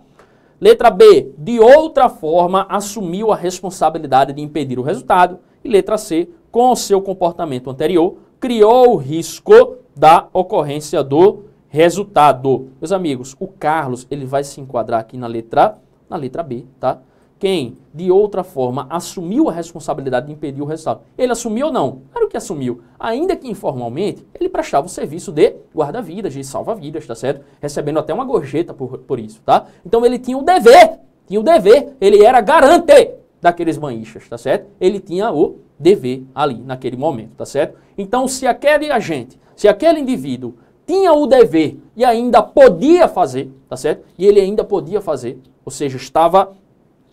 A: Letra B. De outra forma, assumiu a responsabilidade de impedir o resultado. E letra C. Com o seu comportamento anterior, criou o risco da ocorrência do resultado. Meus amigos, o Carlos ele vai se enquadrar aqui na letra, na letra B, tá? quem, de outra forma, assumiu a responsabilidade de impedir o resultado. Ele assumiu ou não? Claro que assumiu. Ainda que informalmente, ele prestava o serviço de guarda-vidas, de salva-vidas, tá certo? Recebendo até uma gorjeta por, por isso, tá? Então ele tinha o dever, tinha o dever, ele era garante daqueles banhistas, tá certo? Ele tinha o dever ali, naquele momento, tá certo? Então, se aquele agente, se aquele indivíduo tinha o dever e ainda podia fazer, tá certo? E ele ainda podia fazer, ou seja, estava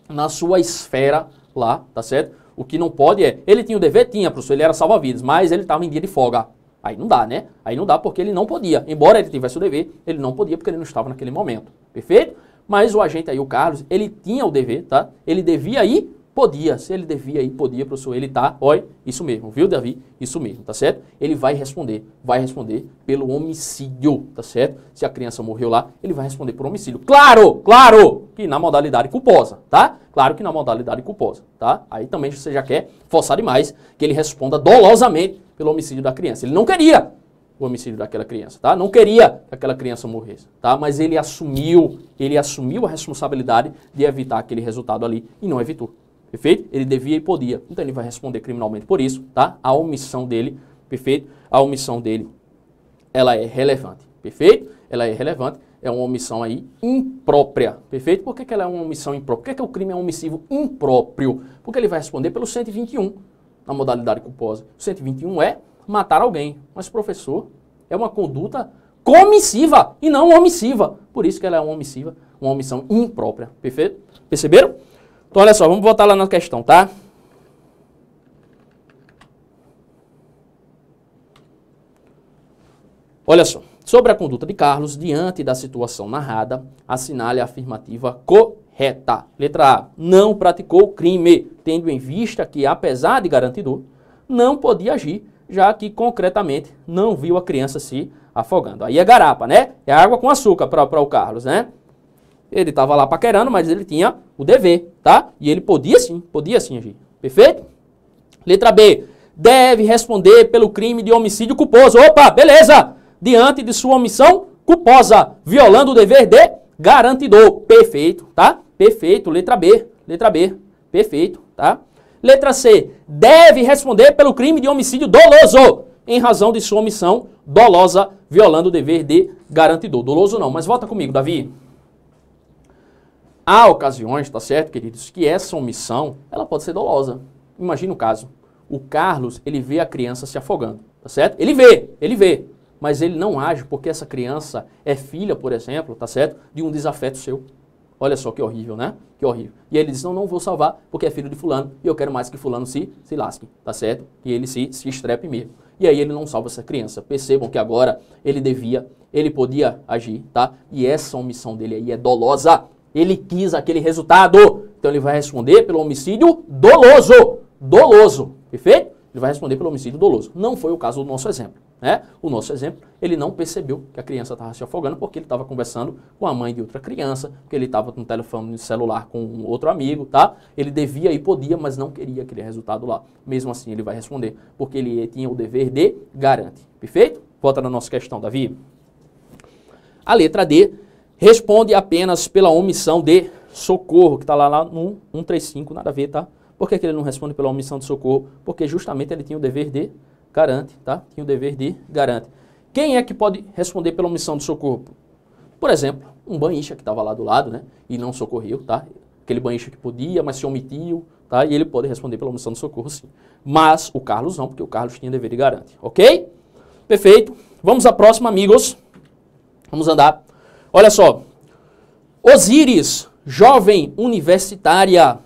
A: na sua esfera lá, tá certo? O que não pode é, ele tinha o dever? Tinha, professor, ele era salva-vidas, mas ele estava em dia de folga. Aí não dá, né? Aí não dá porque ele não podia. Embora ele tivesse o dever, ele não podia porque ele não estava naquele momento. Perfeito? Mas o agente aí, o Carlos, ele tinha o dever, tá? Ele devia ir Podia, se ele devia aí, podia, professor, ele tá, olha, isso mesmo, viu, Davi? Isso mesmo, tá certo? Ele vai responder, vai responder pelo homicídio, tá certo? Se a criança morreu lá, ele vai responder por homicídio. Claro, claro que na modalidade culposa, tá? Claro que na modalidade culposa, tá? Aí também você já quer forçar demais que ele responda dolosamente pelo homicídio da criança. Ele não queria, o homicídio daquela criança, tá? Não queria que aquela criança morresse, tá? Mas ele assumiu, ele assumiu a responsabilidade de evitar aquele resultado ali e não evitou perfeito? Ele devia e podia, então ele vai responder criminalmente por isso, tá? A omissão dele, perfeito? A omissão dele, ela é relevante, perfeito? Ela é relevante, é uma omissão aí imprópria, perfeito? Por que, que ela é uma omissão imprópria? Por que, que o crime é omissivo impróprio? Porque ele vai responder pelo 121, na modalidade culposa. O 121 é matar alguém, mas professor, é uma conduta comissiva e não omissiva. Por isso que ela é uma omissiva, uma omissão imprópria, perfeito? Perceberam? Então, olha só, vamos voltar lá na questão, tá? Olha só. Sobre a conduta de Carlos, diante da situação narrada, assinale a afirmativa correta. Letra A. Não praticou crime, tendo em vista que, apesar de garantidor, não podia agir, já que concretamente não viu a criança se afogando. Aí é garapa, né? É água com açúcar para o Carlos, né? Ele estava lá paquerando, mas ele tinha o dever, tá? E ele podia sim, podia sim agir. Perfeito? Letra B. Deve responder pelo crime de homicídio culposo. Opa, beleza! Diante de sua omissão culposa, violando o dever de garantidor. Perfeito, tá? Perfeito. Letra B. Letra B. Perfeito, tá? Letra C. Deve responder pelo crime de homicídio doloso, em razão de sua omissão dolosa, violando o dever de garantidor. Doloso não, mas volta comigo, Davi. Há ocasiões, tá certo, queridos, que essa omissão, ela pode ser dolosa. Imagina o caso. O Carlos, ele vê a criança se afogando, tá certo? Ele vê, ele vê, mas ele não age porque essa criança é filha, por exemplo, tá certo? De um desafeto seu. Olha só que horrível, né? Que horrível. E ele diz: Não, não vou salvar porque é filho de Fulano e eu quero mais que Fulano se, se lasque, tá certo? Que ele se, se estrepe mesmo. E aí ele não salva essa criança. Percebam que agora ele devia, ele podia agir, tá? E essa omissão dele aí é dolosa. Ele quis aquele resultado. Então ele vai responder pelo homicídio doloso. Doloso. Perfeito? Ele vai responder pelo homicídio doloso. Não foi o caso do nosso exemplo. Né? O nosso exemplo, ele não percebeu que a criança estava se afogando porque ele estava conversando com a mãe de outra criança, porque ele estava no telefone no celular com um outro amigo, tá? Ele devia e podia, mas não queria aquele resultado lá. Mesmo assim, ele vai responder, porque ele tinha o dever de garante. Perfeito? Volta na nossa questão, Davi. A letra D responde apenas pela omissão de socorro, que está lá, lá no 135, nada a ver, tá? Por que, que ele não responde pela omissão de socorro? Porque justamente ele tinha o dever de garante, tá? Tinha o dever de garante. Quem é que pode responder pela omissão de socorro? Por exemplo, um banhista que estava lá do lado, né? E não socorreu, tá? Aquele banhista que podia, mas se omitiu, tá? E ele pode responder pela omissão de socorro, sim. Mas o Carlos não, porque o Carlos tinha dever de garante, ok? Perfeito. Vamos à próxima, amigos. Vamos andar Olha só. Osíris, jovem universitária.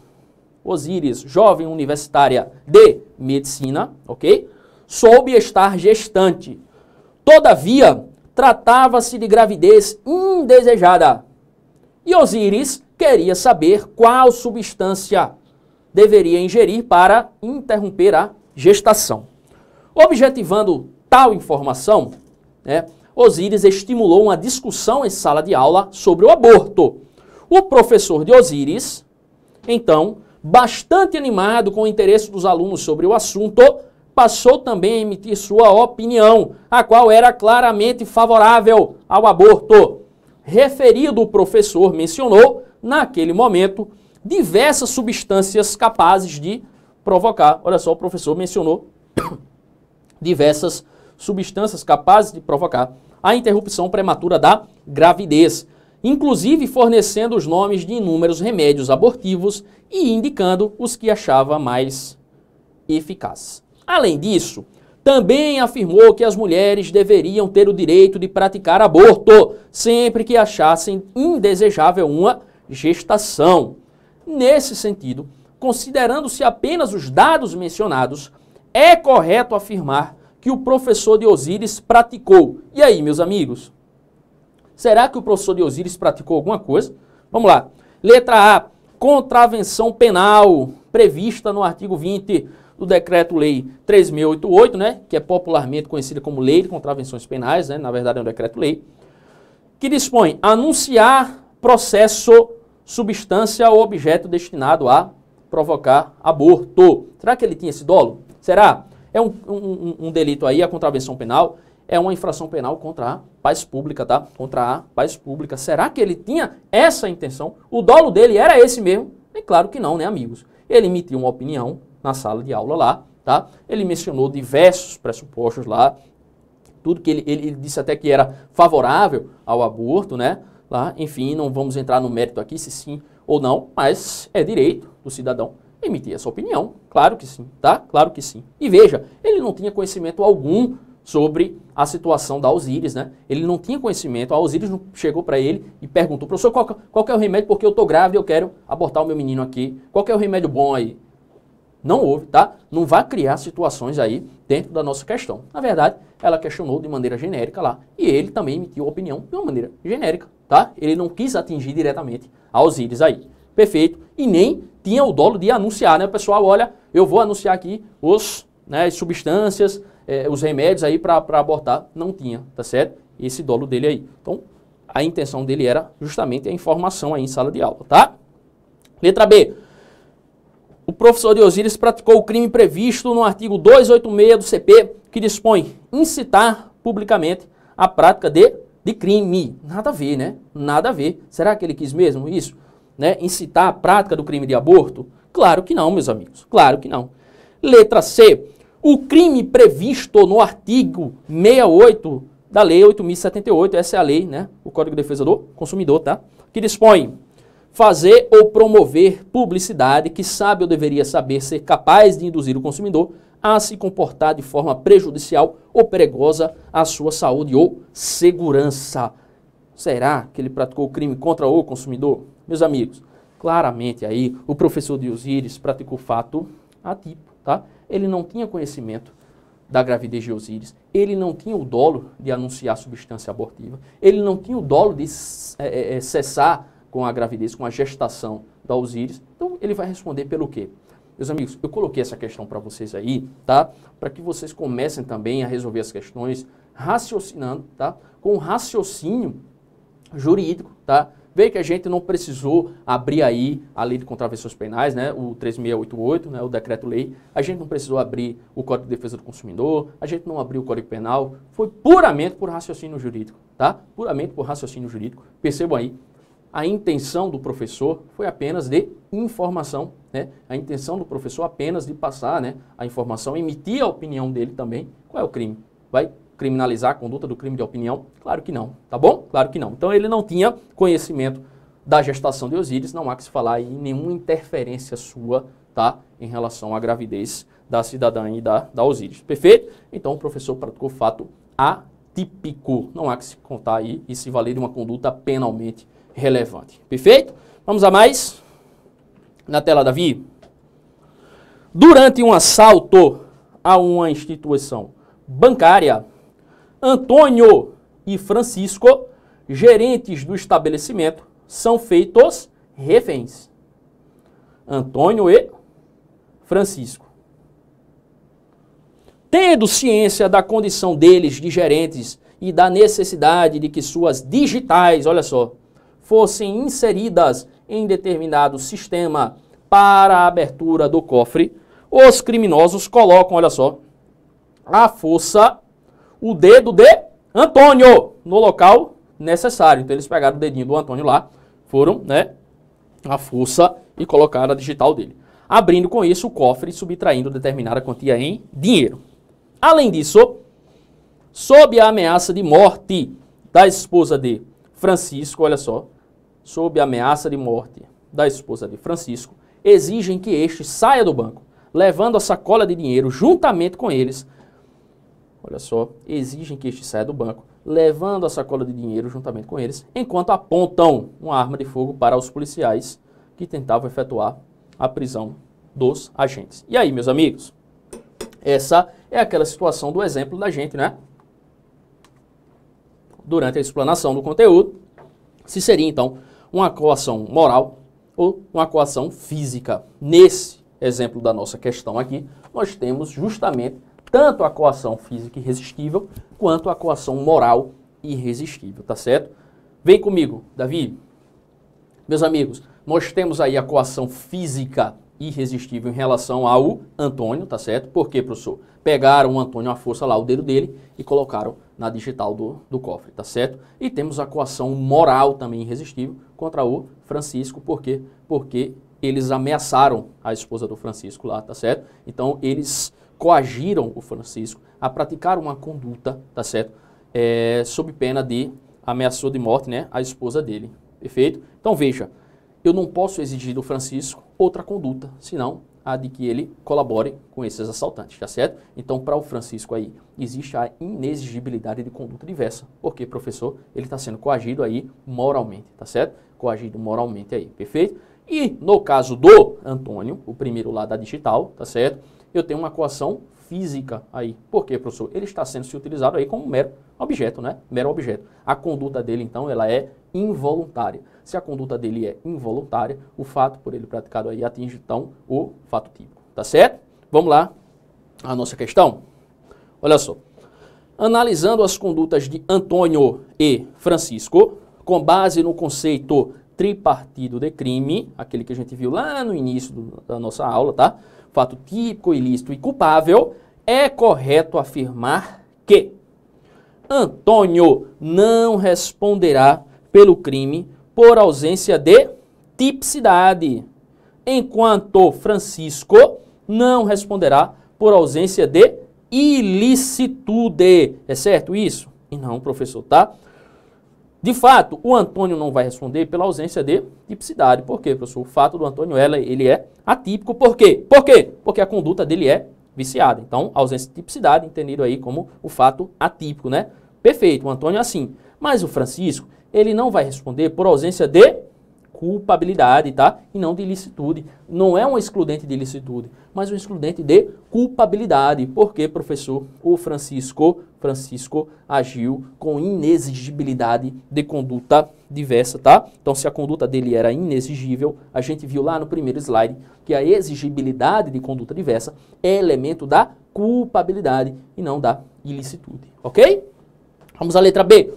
A: Osíris, jovem universitária de medicina, ok? Soube estar gestante. Todavia, tratava-se de gravidez indesejada. E Osíris queria saber qual substância deveria ingerir para interromper a gestação. Objetivando tal informação, né, Osíris estimulou uma discussão em sala de aula sobre o aborto. O professor de Osíris, então, bastante animado com o interesse dos alunos sobre o assunto, passou também a emitir sua opinião, a qual era claramente favorável ao aborto. Referido o professor mencionou, naquele momento, diversas substâncias capazes de provocar. Olha só, o professor mencionou diversas substâncias capazes de provocar a interrupção prematura da gravidez, inclusive fornecendo os nomes de inúmeros remédios abortivos e indicando os que achava mais eficazes. Além disso, também afirmou que as mulheres deveriam ter o direito de praticar aborto sempre que achassem indesejável uma gestação. Nesse sentido, considerando-se apenas os dados mencionados, é correto afirmar que o professor de Osíris praticou. E aí, meus amigos? Será que o professor de Osíris praticou alguma coisa? Vamos lá. Letra A. Contravenção penal prevista no artigo 20 do Decreto-Lei 3.688, né, que é popularmente conhecida como Lei de Contravenções Penais, né, na verdade é um Decreto-Lei, que dispõe anunciar processo, substância ou objeto destinado a provocar aborto. Será que ele tinha esse dolo? Será? É um, um, um delito aí, a contravenção penal, é uma infração penal contra a paz pública, tá? Contra a paz pública. Será que ele tinha essa intenção? O dolo dele era esse mesmo? É claro que não, né, amigos? Ele emitiu uma opinião na sala de aula lá, tá? Ele mencionou diversos pressupostos lá, tudo que ele, ele, ele disse até que era favorável ao aborto, né? Lá, enfim, não vamos entrar no mérito aqui se sim ou não, mas é direito do cidadão emitir essa opinião. Claro que sim, tá? Claro que sim. E veja, ele não tinha conhecimento algum sobre a situação da Osíris, né? Ele não tinha conhecimento, a Osíris chegou para ele e perguntou, professor, qual, é, qual é o remédio? Porque eu tô grávida e eu quero abortar o meu menino aqui. Qual é o remédio bom aí? Não houve, tá? Não vá criar situações aí dentro da nossa questão. Na verdade, ela questionou de maneira genérica lá e ele também emitiu opinião de uma maneira genérica, tá? Ele não quis atingir diretamente a Osíris aí. Perfeito? E nem tinha o dolo de anunciar, né? O pessoal, olha, eu vou anunciar aqui os, né, as substâncias, eh, os remédios aí para abortar. Não tinha, tá certo? Esse dolo dele aí. Então, a intenção dele era justamente a informação aí em sala de aula, tá? Letra B. O professor de Osíris praticou o crime previsto no artigo 286 do CP, que dispõe incitar publicamente a prática de, de crime. Nada a ver, né? Nada a ver. Será que ele quis mesmo isso? né, incitar a prática do crime de aborto? Claro que não, meus amigos, claro que não. Letra C. O crime previsto no artigo 68 da Lei 8.078, essa é a lei, né? O Código de Defesa do Consumidor, tá? Que dispõe fazer ou promover publicidade que sabe ou deveria saber ser capaz de induzir o consumidor a se comportar de forma prejudicial ou perigosa à sua saúde ou segurança. Será que ele praticou o crime contra o consumidor? Meus amigos, claramente aí o professor de Osíris praticou fato atípico, tá? Ele não tinha conhecimento da gravidez de Osíris, ele não tinha o dolo de anunciar substância abortiva, ele não tinha o dolo de é, é, é, cessar com a gravidez, com a gestação da Osíris. Então ele vai responder pelo quê? Meus amigos, eu coloquei essa questão para vocês aí, tá? Para que vocês comecem também a resolver as questões raciocinando, tá? Com um raciocínio jurídico, tá? Veio que a gente não precisou abrir aí a lei de contravenções penais, né, o 3688, né, o decreto-lei. A gente não precisou abrir o Código de Defesa do Consumidor, a gente não abriu o Código Penal. Foi puramente por raciocínio jurídico, tá? Puramente por raciocínio jurídico. Percebam aí, a intenção do professor foi apenas de informação, né? A intenção do professor apenas de passar, né, a informação, emitir a opinião dele também. Qual é o crime? Vai criminalizar a conduta do crime de opinião? Claro que não, tá bom? Claro que não. Então ele não tinha conhecimento da gestação de Osíris, não há que se falar em nenhuma interferência sua, tá? Em relação à gravidez da cidadã e da, da Osíris, perfeito? Então o professor praticou fato atípico, não há que se contar aí e se valer de uma conduta penalmente relevante, perfeito? Vamos a mais? Na tela, Davi. Durante um assalto a uma instituição bancária, Antônio e Francisco, gerentes do estabelecimento, são feitos reféns. Antônio e Francisco. Tendo ciência da condição deles de gerentes e da necessidade de que suas digitais, olha só, fossem inseridas em determinado sistema para a abertura do cofre, os criminosos colocam, olha só, a força o dedo de Antônio no local necessário. Então eles pegaram o dedinho do Antônio lá, foram, né, a força e colocaram a digital dele. Abrindo com isso o cofre e subtraindo determinada quantia em dinheiro. Além disso, sob a ameaça de morte da esposa de Francisco, olha só, sob a ameaça de morte da esposa de Francisco, exigem que este saia do banco, levando a sacola de dinheiro juntamente com eles olha só, exigem que este saia do banco, levando a sacola de dinheiro juntamente com eles, enquanto apontam uma arma de fogo para os policiais que tentavam efetuar a prisão dos agentes. E aí, meus amigos? Essa é aquela situação do exemplo da gente, né? Durante a explanação do conteúdo, se seria então uma coação moral ou uma coação física. Nesse exemplo da nossa questão aqui, nós temos justamente tanto a coação física irresistível quanto a coação moral irresistível, tá certo? Vem comigo, Davi. Meus amigos, nós temos aí a coação física irresistível em relação ao Antônio, tá certo? Por quê, professor? Pegaram o Antônio à força lá, o dedo dele, e colocaram na digital do, do cofre, tá certo? E temos a coação moral também irresistível contra o Francisco, por quê? Porque eles ameaçaram a esposa do Francisco lá, tá certo? Então, eles coagiram o Francisco a praticar uma conduta, tá certo? É, sob pena de ameaçou de morte, né, a esposa dele. Perfeito? Então veja, eu não posso exigir do Francisco outra conduta, senão a de que ele colabore com esses assaltantes, tá certo? Então, para o Francisco aí, existe a inexigibilidade de conduta diversa, porque, professor, ele está sendo coagido aí moralmente, tá certo? Coagido moralmente aí, perfeito? E no caso do Antônio, o primeiro lá da digital, tá certo? eu tenho uma coação física aí. Por quê, professor? Ele está sendo se utilizado aí como mero objeto, né? Mero objeto. A conduta dele, então, ela é involuntária. Se a conduta dele é involuntária, o fato por ele praticado aí atinge, então, o fato típico. Tá certo? Vamos lá a nossa questão. Olha só. Analisando as condutas de Antônio e Francisco, com base no conceito tripartido de crime, aquele que a gente viu lá no início do, da nossa aula, tá? fato típico, ilícito e culpável, é correto afirmar que Antônio não responderá pelo crime por ausência de tipicidade, enquanto Francisco não responderá por ausência de ilicitude. É certo isso? E não, professor, tá? De fato, o Antônio não vai responder pela ausência de tipicidade. Por quê, professor? O fato do Antônio ela, ele é atípico. Por quê? Por quê? Porque a conduta dele é viciada. Então, ausência de tipicidade, entendido aí como o fato atípico, né? Perfeito, o Antônio é assim. Mas o Francisco, ele não vai responder por ausência de culpabilidade, tá? E não de ilicitude. Não é um excludente de ilicitude, mas um excludente de culpabilidade. Por quê, professor? O Francisco Francisco agiu com inexigibilidade de conduta diversa, tá? Então, se a conduta dele era inexigível, a gente viu lá no primeiro slide que a exigibilidade de conduta diversa é elemento da culpabilidade e não da ilicitude, ok? Vamos à letra B.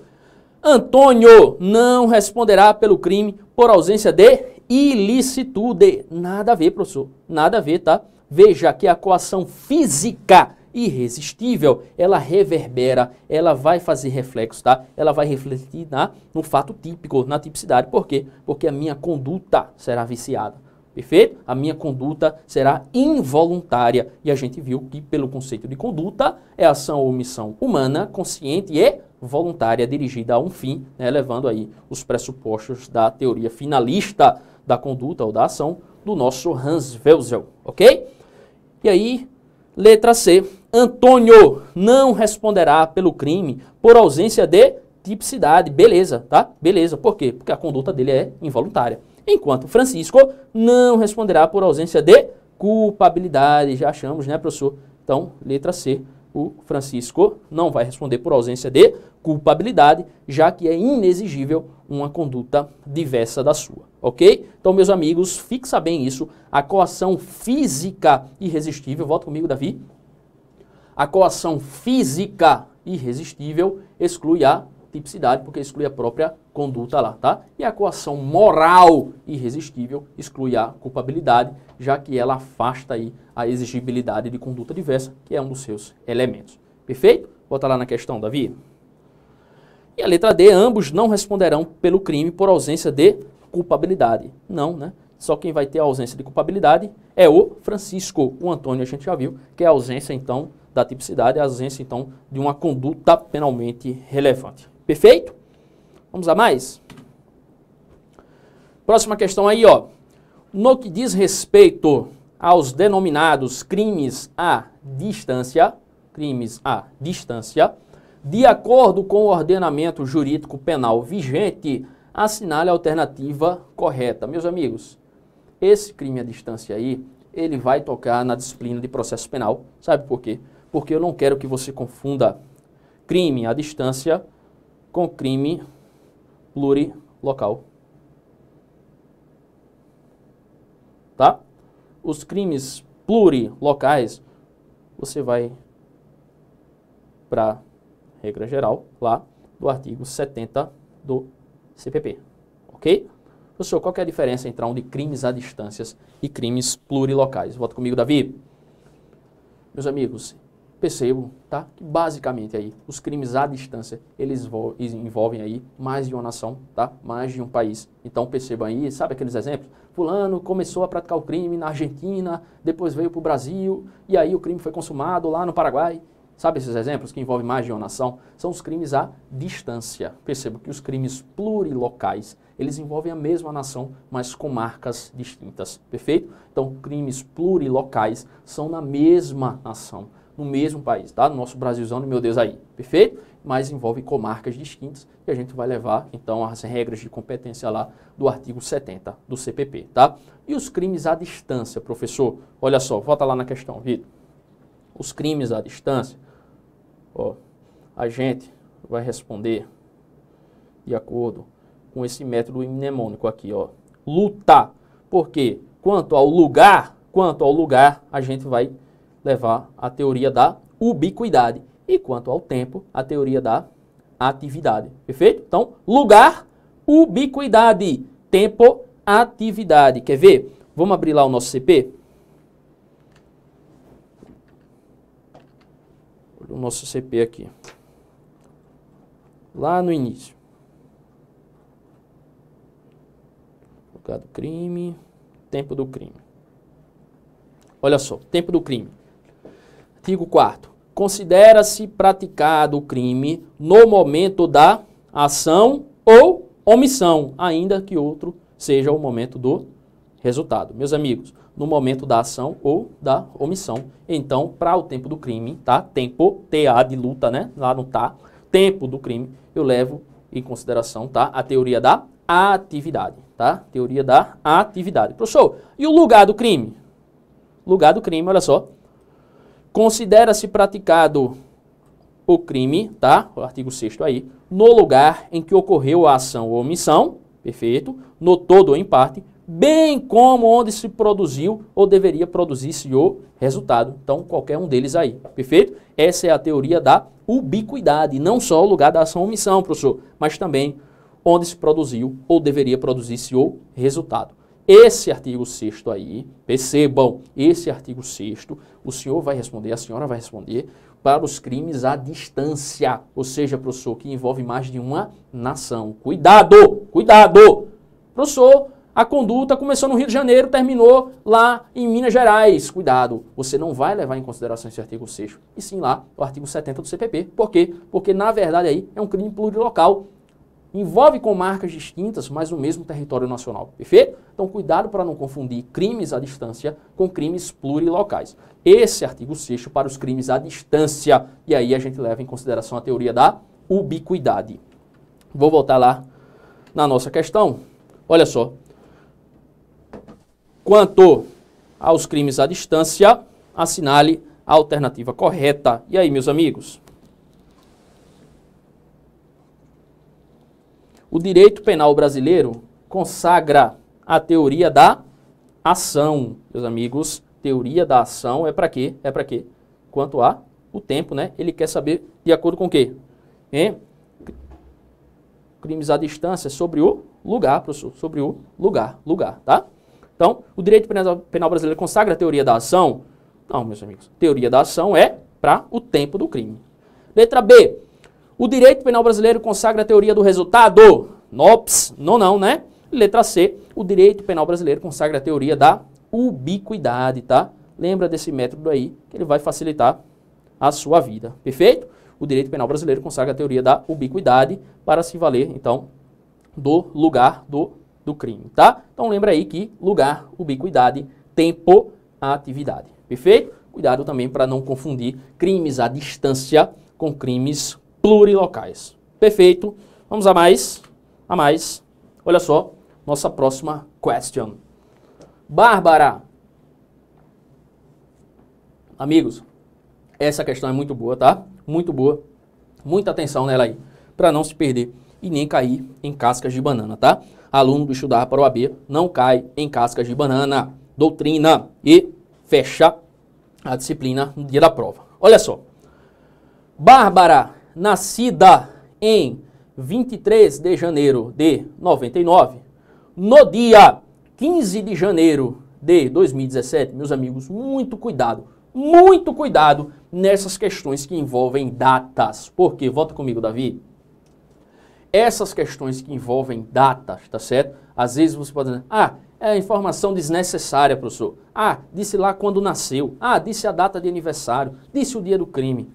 A: Antônio não responderá pelo crime por ausência de ilicitude. Nada a ver, professor. Nada a ver, tá? Veja que a coação física irresistível, ela reverbera, ela vai fazer reflexo, tá? Ela vai refletir na, no fato típico, na tipicidade. Por quê? Porque a minha conduta será viciada. Perfeito? A minha conduta será involuntária. E a gente viu que, pelo conceito de conduta, é ação ou omissão humana, consciente e voluntária, dirigida a um fim, né, levando aí os pressupostos da teoria finalista da conduta ou da ação do nosso Hans Welsel, ok? E aí, letra C, Antônio não responderá pelo crime por ausência de tipicidade. Beleza, tá? Beleza. Por quê? Porque a conduta dele é involuntária. Enquanto Francisco não responderá por ausência de culpabilidade. Já achamos, né, professor? Então, letra C. O Francisco não vai responder por ausência de culpabilidade, já que é inexigível uma conduta diversa da sua, ok? Então, meus amigos, fixa bem isso. A coação física irresistível, volta comigo, Davi, a coação física irresistível exclui a tipicidade, porque exclui a própria conduta lá, tá? E a coação moral irresistível exclui a culpabilidade, já que ela afasta aí a exigibilidade de conduta diversa, que é um dos seus elementos. Perfeito? Bota lá na questão, Davi. E a letra D, ambos não responderão pelo crime por ausência de culpabilidade. Não, né? Só quem vai ter a ausência de culpabilidade é o Francisco. O Antônio a gente já viu que é a ausência, então, da tipicidade, a ausência, então, de uma conduta penalmente relevante. Perfeito? Vamos a mais? Próxima questão aí, ó. No que diz respeito aos denominados crimes à distância, crimes à distância, de acordo com o ordenamento jurídico penal vigente, assinale a alternativa correta. Meus amigos, esse crime à distância aí, ele vai tocar na disciplina de processo penal. Sabe por quê? porque eu não quero que você confunda crime à distância com crime plurilocal. Tá? Os crimes plurilocais, você vai para regra geral lá do artigo 70 do CPP. Ok? Professor, qual é a diferença entre um de crimes à distância e crimes plurilocais? Volta comigo, Davi. Meus amigos, percebo, tá? Que basicamente aí os crimes à distância, eles envolvem aí mais de uma nação, tá? Mais de um país. Então perceba aí, sabe aqueles exemplos? Fulano começou a praticar o crime na Argentina, depois veio para o Brasil e aí o crime foi consumado lá no Paraguai. Sabe esses exemplos que envolvem mais de uma nação? São os crimes à distância. Percebo que os crimes plurilocais, eles envolvem a mesma nação, mas com marcas distintas, perfeito? Então, crimes plurilocais são na mesma nação no mesmo país, tá? No nosso Brasilzão meu Deus aí, perfeito? Mas envolve comarcas distintas e a gente vai levar, então, as regras de competência lá do artigo 70 do CPP, tá? E os crimes à distância, professor? Olha só, volta lá na questão, Vitor. Os crimes à distância, ó, a gente vai responder de acordo com esse método mnemônico aqui, ó. Lutar. Porque quanto ao lugar, quanto ao lugar, a gente vai levar a teoria da ubiquidade. E quanto ao tempo, a teoria da atividade. Perfeito? Então, lugar, ubiquidade. Tempo, atividade. Quer ver? Vamos abrir lá o nosso CP? O nosso CP aqui. Lá no início. Lugar do crime, tempo do crime. Olha só, tempo do crime. Artigo 4 Considera-se praticado o crime no momento da ação ou omissão, ainda que outro seja o momento do resultado. Meus amigos, no momento da ação ou da omissão. Então, para o tempo do crime, tá? Tempo, TA de luta, né? Lá no tá. Tempo do crime, eu levo em consideração, tá? A teoria da atividade, tá? Teoria da atividade. Professor, e o lugar do crime? Lugar do crime, olha só. Considera-se praticado o crime, tá? O artigo 6 aí, no lugar em que ocorreu a ação ou omissão, perfeito, no todo ou em parte, bem como onde se produziu ou deveria produzir-se o resultado. Então, qualquer um deles aí, perfeito? Essa é a teoria da ubiquidade, não só o lugar da ação ou omissão, professor, mas também onde se produziu ou deveria produzir-se o resultado. Esse artigo 6 aí, percebam, esse artigo 6 o senhor vai responder, a senhora vai responder para os crimes à distância, ou seja, professor, que envolve mais de uma nação. Cuidado, cuidado! Professor, a conduta começou no Rio de Janeiro, terminou lá em Minas Gerais. Cuidado, você não vai levar em consideração esse artigo 6 e sim lá o artigo 70 do CPP. Por quê? Porque, na verdade, aí é um crime plurilocal envolve com marcas distintas, mas no mesmo território nacional. Perfeito? Então, cuidado para não confundir crimes à distância com crimes plurilocais. Esse artigo 6 para os crimes à distância. E aí a gente leva em consideração a teoria da ubiquidade. Vou voltar lá na nossa questão. Olha só. Quanto aos crimes à distância, assinale a alternativa correta. E aí, meus amigos? O direito penal brasileiro consagra a teoria da ação, meus amigos. Teoria da ação é para quê? É para quê? Quanto a o tempo, né? Ele quer saber de acordo com o quê? Hein? Crimes à distância sobre o lugar, professor, sobre o lugar, lugar, tá? Então, o direito penal brasileiro consagra a teoria da ação? Não, meus amigos. Teoria da ação é para o tempo do crime. Letra B. O direito penal brasileiro consagra a teoria do resultado. NOPS, não, não, né? Letra C, o direito penal brasileiro consagra a teoria da ubiquidade, tá? Lembra desse método aí, que ele vai facilitar a sua vida. Perfeito? O direito penal brasileiro consagra a teoria da ubiquidade para se valer, então, do lugar do, do crime, tá? Então lembra aí que lugar, ubiquidade, tempo, atividade. Perfeito? Cuidado também para não confundir crimes à distância com crimes plurilocais. Perfeito. Vamos a mais. A mais. Olha só, nossa próxima question. Bárbara. Amigos, essa questão é muito boa, tá? Muito boa. Muita atenção nela aí, para não se perder e nem cair em cascas de banana, tá? Aluno do Estudar para o AB não cai em cascas de banana. Doutrina e fecha a disciplina no dia da prova. Olha só. Bárbara nascida em 23 de janeiro de 99, no dia 15 de janeiro de 2017, meus amigos, muito cuidado, muito cuidado nessas questões que envolvem datas. Porque, volta comigo, Davi. Essas questões que envolvem datas, tá certo? Às vezes você pode dizer, ah, é informação desnecessária, professor. Ah, disse lá quando nasceu. Ah, disse a data de aniversário. Disse o dia do crime.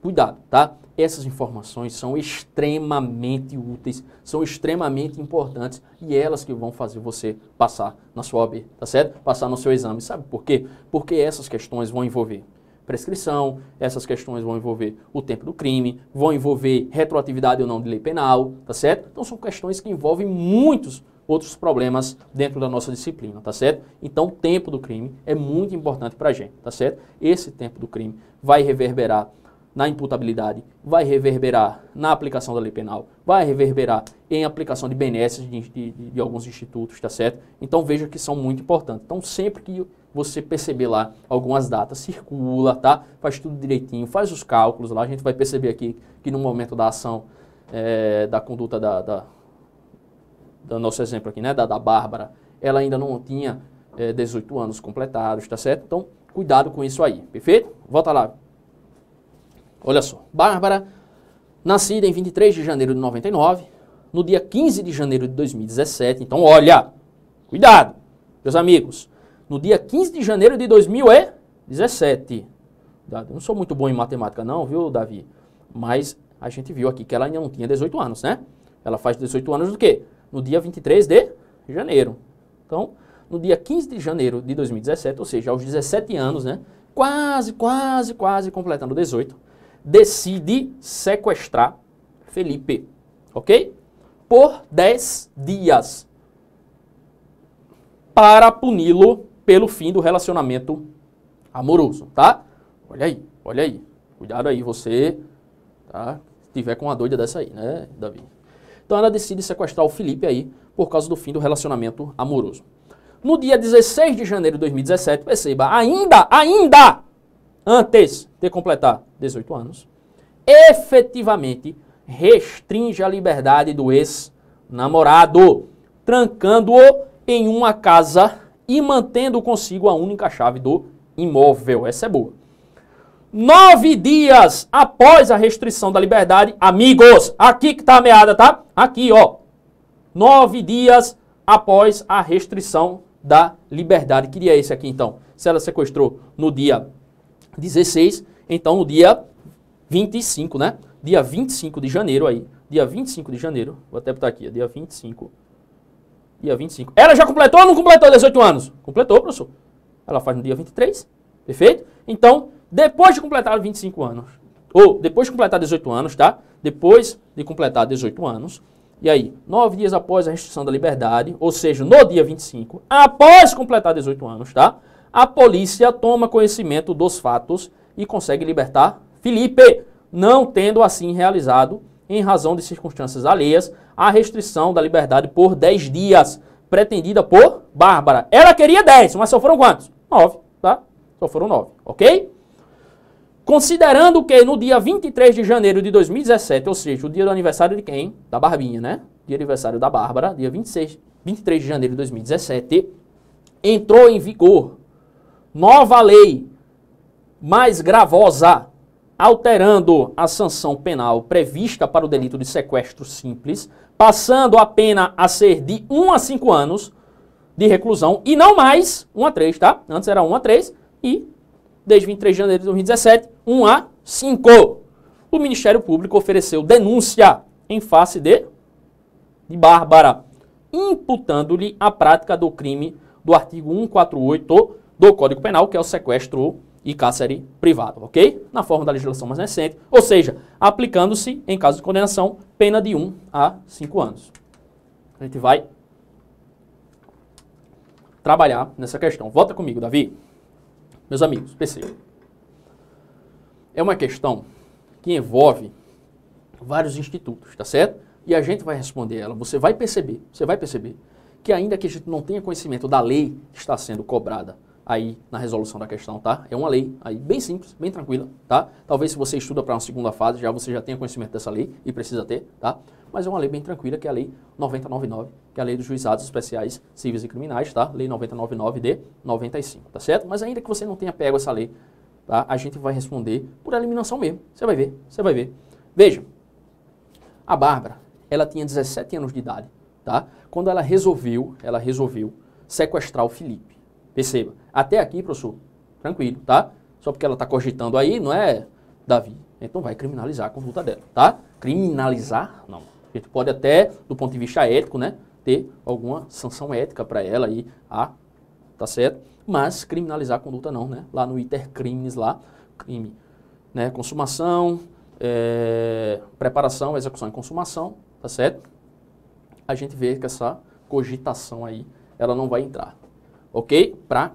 A: Cuidado, tá? Essas informações são extremamente úteis, são extremamente importantes e elas que vão fazer você passar na sua ob, tá certo? Passar no seu exame. Sabe por quê? Porque essas questões vão envolver prescrição, essas questões vão envolver o tempo do crime, vão envolver retroatividade ou não de lei penal, tá certo? Então são questões que envolvem muitos outros problemas dentro da nossa disciplina, tá certo? Então, o tempo do crime é muito importante para gente, tá certo? Esse tempo do crime vai reverberar na imputabilidade, vai reverberar na aplicação da lei penal, vai reverberar em aplicação de benesses de, de, de, alguns institutos, tá certo? Então veja que são muito importantes. Então sempre que você perceber lá algumas datas, circula, tá? Faz tudo direitinho, faz os cálculos lá. A gente vai perceber aqui que no momento da ação, é, da conduta da, da, nosso exemplo aqui, né? Da, da Bárbara, ela ainda não tinha é, eh, 18 anos completados, tá certo? Então cuidado com isso aí, perfeito? Volta lá, Olha só, Bárbara, nascida em 23 de janeiro de 99, no dia 15 de janeiro de 2017. Então, olha, cuidado, meus amigos. No dia 15 de janeiro de 2017. Eu não sou muito bom em matemática, não, viu, Davi? Mas a gente viu aqui que ela ainda não tinha 18 anos, né? Ela faz 18 anos do quê? No dia 23 de janeiro. Então, no dia 15 de janeiro de 2017, ou seja, aos 17 anos, né? Quase, quase, quase completando 18 decide sequestrar Felipe, ok? Por 10 dias para puni-lo pelo fim do relacionamento amoroso, tá? Olha aí, olha aí. Cuidado aí você, tá? Se tiver com uma doida dessa aí, né, Davi? Então ela decide sequestrar o Felipe aí por causa do fim do relacionamento amoroso. No dia 16 de janeiro de 2017, perceba, ainda, ainda antes de completar 18 anos, efetivamente restringe a liberdade do ex-namorado, trancando-o em uma casa e mantendo consigo a única chave do imóvel. Essa é boa. Nove dias após a restrição da liberdade, amigos, aqui que tá a meada, tá? Aqui, ó. Nove dias após a restrição da liberdade. que é esse aqui, então. Se ela sequestrou no dia 16, então no dia 25, né? Dia 25 de janeiro aí. Dia 25 de janeiro. Vou até botar aqui, é dia 25. Dia 25. Ela já completou ou não completou 18 anos? Completou, professor. Ela faz no dia 23, perfeito? Então, depois de completar 25 anos, ou depois de completar 18 anos, tá? Depois de completar 18 anos, e aí, nove dias após a restrição da liberdade, ou seja, no dia 25, após completar 18 anos, tá? A polícia toma conhecimento dos fatos e consegue libertar Felipe, não tendo assim realizado, em razão de circunstâncias alheias, a restrição da liberdade por 10 dias, pretendida por Bárbara. Ela queria 10, mas só foram quantos? 9, tá? Só foram 9, ok? Considerando que no dia 23 de janeiro de 2017, ou seja, o dia do aniversário de quem? Da Barbinha, né? Dia aniversário da Bárbara, dia 26, 23 de janeiro de 2017, entrou em vigor nova lei mais gravosa, alterando a sanção penal prevista para o delito de sequestro simples, passando a pena a ser de 1 a 5 anos de reclusão e não mais 1 a 3, tá? Antes era 1 a 3 e desde 23 de janeiro de 2017, 1 a 5. O Ministério Público ofereceu denúncia em face de, de Bárbara, imputando-lhe a prática do crime do artigo 148 do Código Penal, que é o sequestro e cárcere privado, ok? Na forma da legislação mais recente, ou seja, aplicando-se, em caso de condenação, pena de 1 a 5 anos. A gente vai trabalhar nessa questão. Vota comigo, Davi. Meus amigos, percebam. É uma questão que envolve vários institutos, tá certo? E a gente vai responder ela. Você vai perceber, você vai perceber que ainda que a gente não tenha conhecimento da lei que está sendo cobrada aí na resolução da questão, tá? É uma lei aí bem simples, bem tranquila, tá? Talvez se você estuda para uma segunda fase, já você já tenha conhecimento dessa lei e precisa ter, tá? Mas é uma lei bem tranquila, que é a lei 9099, que é a lei dos juizados especiais civis e criminais, tá? Lei 9099 de 95, tá certo? Mas ainda que você não tenha pego essa lei, tá? A gente vai responder por eliminação mesmo. Você vai ver, você vai ver. Veja, a Bárbara, ela tinha 17 anos de idade, tá? Quando ela resolveu, ela resolveu sequestrar o Felipe. Perceba, até aqui, professor, tranquilo, tá? Só porque ela está cogitando aí, não é, Davi? Então vai criminalizar a conduta dela, tá? Criminalizar, não. A gente pode até, do ponto de vista ético, né, ter alguma sanção ética para ela aí, ah, tá certo? Mas criminalizar a conduta não, né? Lá no ITER crimes lá, crime, né, consumação, é, preparação, execução e consumação, tá certo? A gente vê que essa cogitação aí, ela não vai entrar, ok? Para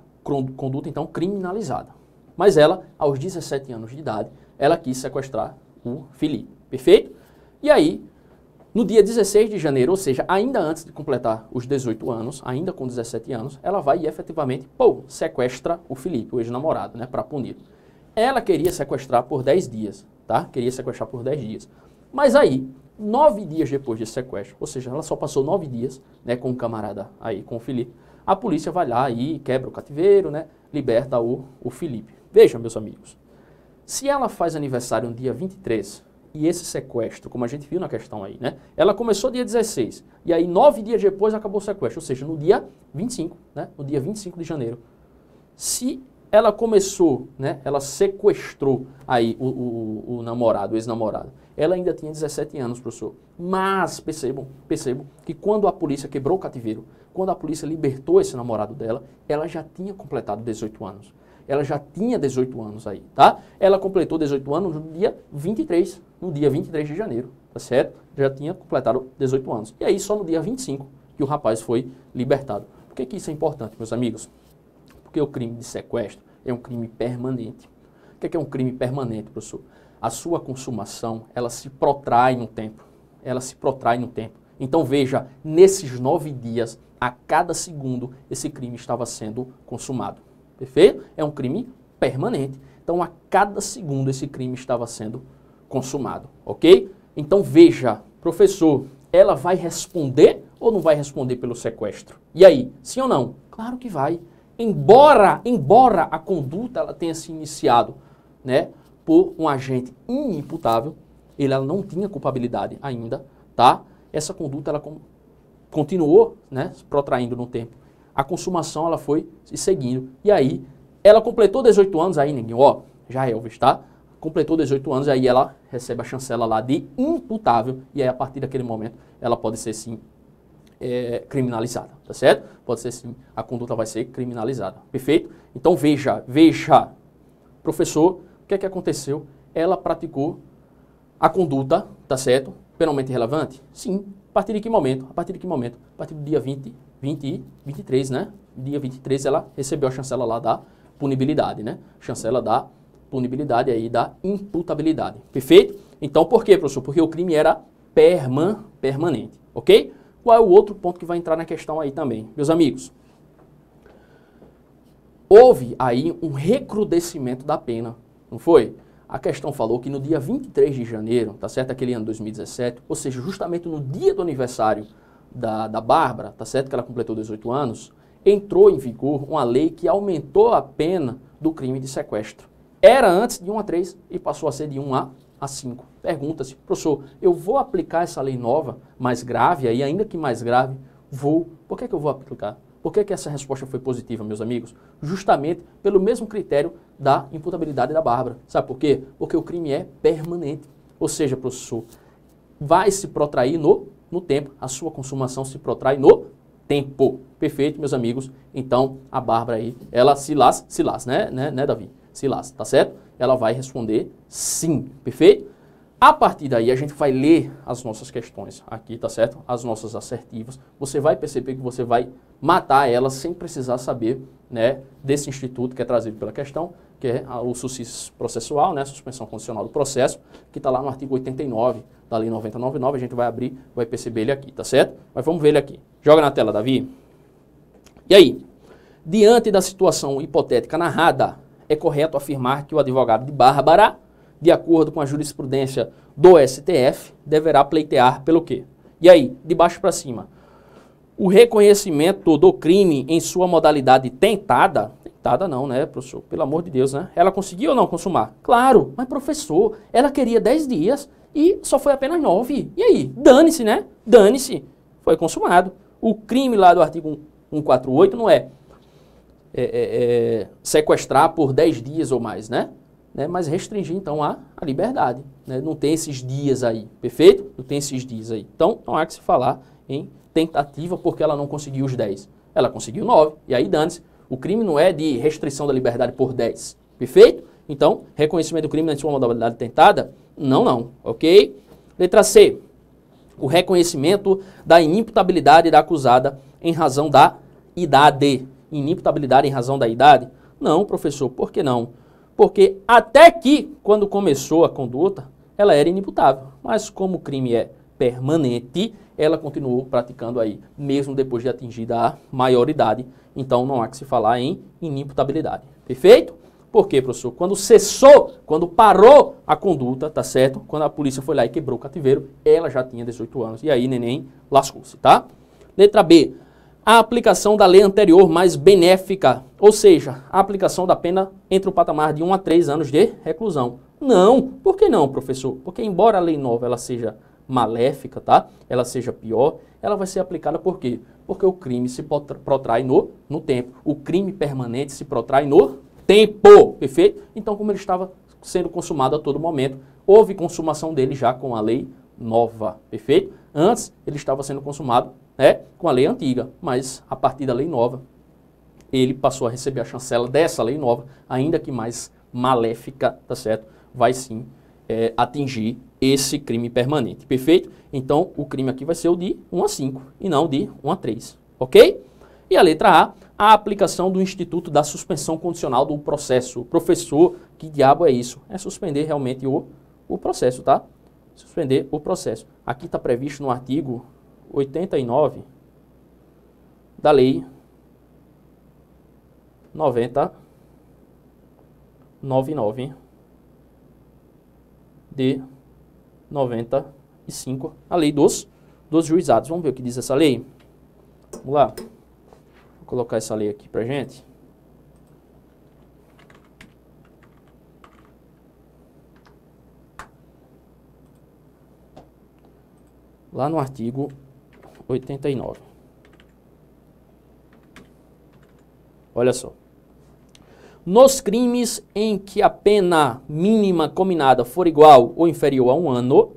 A: conduta então criminalizada. Mas ela, aos 17 anos de idade, ela quis sequestrar o Felipe, perfeito? E aí, no dia 16 de janeiro, ou seja, ainda antes de completar os 18 anos, ainda com 17 anos, ela vai e efetivamente, pô, sequestra o Felipe, o ex-namorado, né, para punir. Ela queria sequestrar por 10 dias, tá? Queria sequestrar por 10 dias. Mas aí, nove dias depois desse sequestro, ou seja, ela só passou nove dias, né, com o camarada aí, com o Felipe, a polícia vai lá e quebra o cativeiro, né? Liberta o, o Felipe. Veja, meus amigos, se ela faz aniversário no dia 23 e esse sequestro, como a gente viu na questão aí, né? Ela começou dia 16 e aí nove dias depois acabou o sequestro, ou seja, no dia 25, né? No dia 25 de janeiro. Se ela começou, né? Ela sequestrou aí o, o, o namorado, o ex-namorado. Ela ainda tinha 17 anos, professor. Mas percebam, percebam que quando a polícia quebrou o cativeiro, quando a polícia libertou esse namorado dela, ela já tinha completado 18 anos. Ela já tinha 18 anos aí, tá? Ela completou 18 anos no dia 23, no dia 23 de janeiro, tá certo? Já tinha completado 18 anos. E aí só no dia 25 que o rapaz foi libertado. Por que, que isso é importante, meus amigos? Porque o crime de sequestro é um crime permanente. O que é, que é um crime permanente, professor? A sua consumação, ela se protrai no tempo. Ela se protrai no tempo. Então veja, nesses nove dias, a cada segundo esse crime estava sendo consumado. Perfeito? É um crime permanente. Então, a cada segundo esse crime estava sendo consumado, ok? Então, veja, professor, ela vai responder ou não vai responder pelo sequestro? E aí, sim ou não? Claro que vai. Embora, embora a conduta ela tenha se iniciado, né, por um agente inimputável, ele ela não tinha culpabilidade ainda, tá? Essa conduta ela continuou, né, protraindo no tempo. A consumação ela foi se seguindo. E aí, ela completou 18 anos, aí ninguém, ó, já é Elvis, tá? Completou 18 anos, aí ela recebe a chancela lá de imputável, e aí a partir daquele momento ela pode ser sim é, criminalizada, tá certo? Pode ser sim, a conduta vai ser criminalizada, perfeito? Então veja, veja, professor, o que é que aconteceu? Ela praticou a conduta, tá certo? Penalmente relevante? Sim, partir de que momento? A partir de que momento? A partir do dia 20, 20 e 23, né? Dia 23 ela recebeu a chancela lá da punibilidade, né? Chancela da punibilidade aí da imputabilidade. Perfeito? Então por quê, professor? Porque o crime era perman, permanente, ok? Qual é o outro ponto que vai entrar na questão aí também? Meus amigos, houve aí um recrudescimento da pena, não foi? a questão falou que no dia 23 de janeiro, tá certo? Aquele ano 2017, ou seja, justamente no dia do aniversário da, da Bárbara, tá certo? Que ela completou 18 anos, entrou em vigor uma lei que aumentou a pena do crime de sequestro. Era antes de 1 a 3 e passou a ser de 1 a, a 5. Pergunta-se, professor, eu vou aplicar essa lei nova, mais grave, aí ainda que mais grave, vou. Por que, é que eu vou aplicar? Por que, que essa resposta foi positiva, meus amigos? Justamente pelo mesmo critério da imputabilidade da Bárbara. Sabe por quê? Porque o crime é permanente. Ou seja, professor, vai se protrair no, no tempo. A sua consumação se protrai no tempo. Perfeito, meus amigos? Então, a Bárbara aí, ela se las, se las, né, né, né Davi? Se las, tá certo? Ela vai responder sim, perfeito? A partir daí, a gente vai ler as nossas questões aqui, tá certo? As nossas assertivas. Você vai perceber que você vai matar elas sem precisar saber, né, desse instituto que é trazido pela questão, que é o SUSIS processual, né, suspensão condicional do processo, que está lá no artigo 89 da Lei 999. A gente vai abrir, vai perceber ele aqui, tá certo? Mas vamos ver ele aqui. Joga na tela, Davi. E aí? Diante da situação hipotética narrada, é correto afirmar que o advogado de Bárbara de acordo com a jurisprudência do STF, deverá pleitear pelo quê? E aí, de baixo para cima, o reconhecimento do crime em sua modalidade tentada, tentada não, né, professor? Pelo amor de Deus, né? Ela conseguiu ou não consumar? Claro, mas professor, ela queria 10 dias e só foi apenas 9. E aí? Dane-se, né? Dane-se. Foi consumado. O crime lá do artigo 148 não é, é, é, é sequestrar por 10 dias ou mais, né? né, mas restringir então a, a liberdade. Né? Não tem esses dias aí, perfeito? Não tem esses dias aí. Então não há que se falar em tentativa porque ela não conseguiu os 10. Ela conseguiu 9, e aí dane-se. O crime não é de restrição da liberdade por 10, perfeito? Então, reconhecimento do crime na é sua modalidade tentada? Não, não, ok? Letra C, o reconhecimento da inimputabilidade da acusada em razão da idade. Inimputabilidade em razão da idade? Não, professor, por que não? Porque até aqui, quando começou a conduta, ela era inimputável. Mas como o crime é permanente, ela continuou praticando aí, mesmo depois de atingida a maioridade. Então não há que se falar em inimputabilidade. Perfeito? Por quê, professor? Quando cessou, quando parou a conduta, tá certo? Quando a polícia foi lá e quebrou o cativeiro, ela já tinha 18 anos. E aí, neném, lascou-se, tá? Letra B a aplicação da lei anterior mais benéfica, ou seja, a aplicação da pena entre o patamar de 1 a 3 anos de reclusão. Não, por que não, professor? Porque embora a lei nova ela seja maléfica, tá? Ela seja pior, ela vai ser aplicada por quê? Porque o crime se protrai no, no tempo. O crime permanente se protrai no tempo, perfeito? Então, como ele estava sendo consumado a todo momento, houve consumação dele já com a lei nova, perfeito? Antes, ele estava sendo consumado né, com a lei antiga, mas a partir da lei nova, ele passou a receber a chancela dessa lei nova, ainda que mais maléfica, tá certo? Vai sim é, atingir esse crime permanente, perfeito? Então, o crime aqui vai ser o de 1 a 5 e não de 1 a 3, ok? E a letra A, a aplicação do Instituto da Suspensão Condicional do Processo. Professor, que diabo é isso? É suspender realmente o, o processo, tá? Suspender o processo. Aqui está previsto no artigo 89 da Lei 9099 de 95, a Lei dos, dos Juizados. Vamos ver o que diz essa lei? Vamos lá. Vou colocar essa lei aqui pra gente. Lá no artigo 89. Olha só. Nos crimes em que a pena mínima combinada for igual ou inferior a um ano,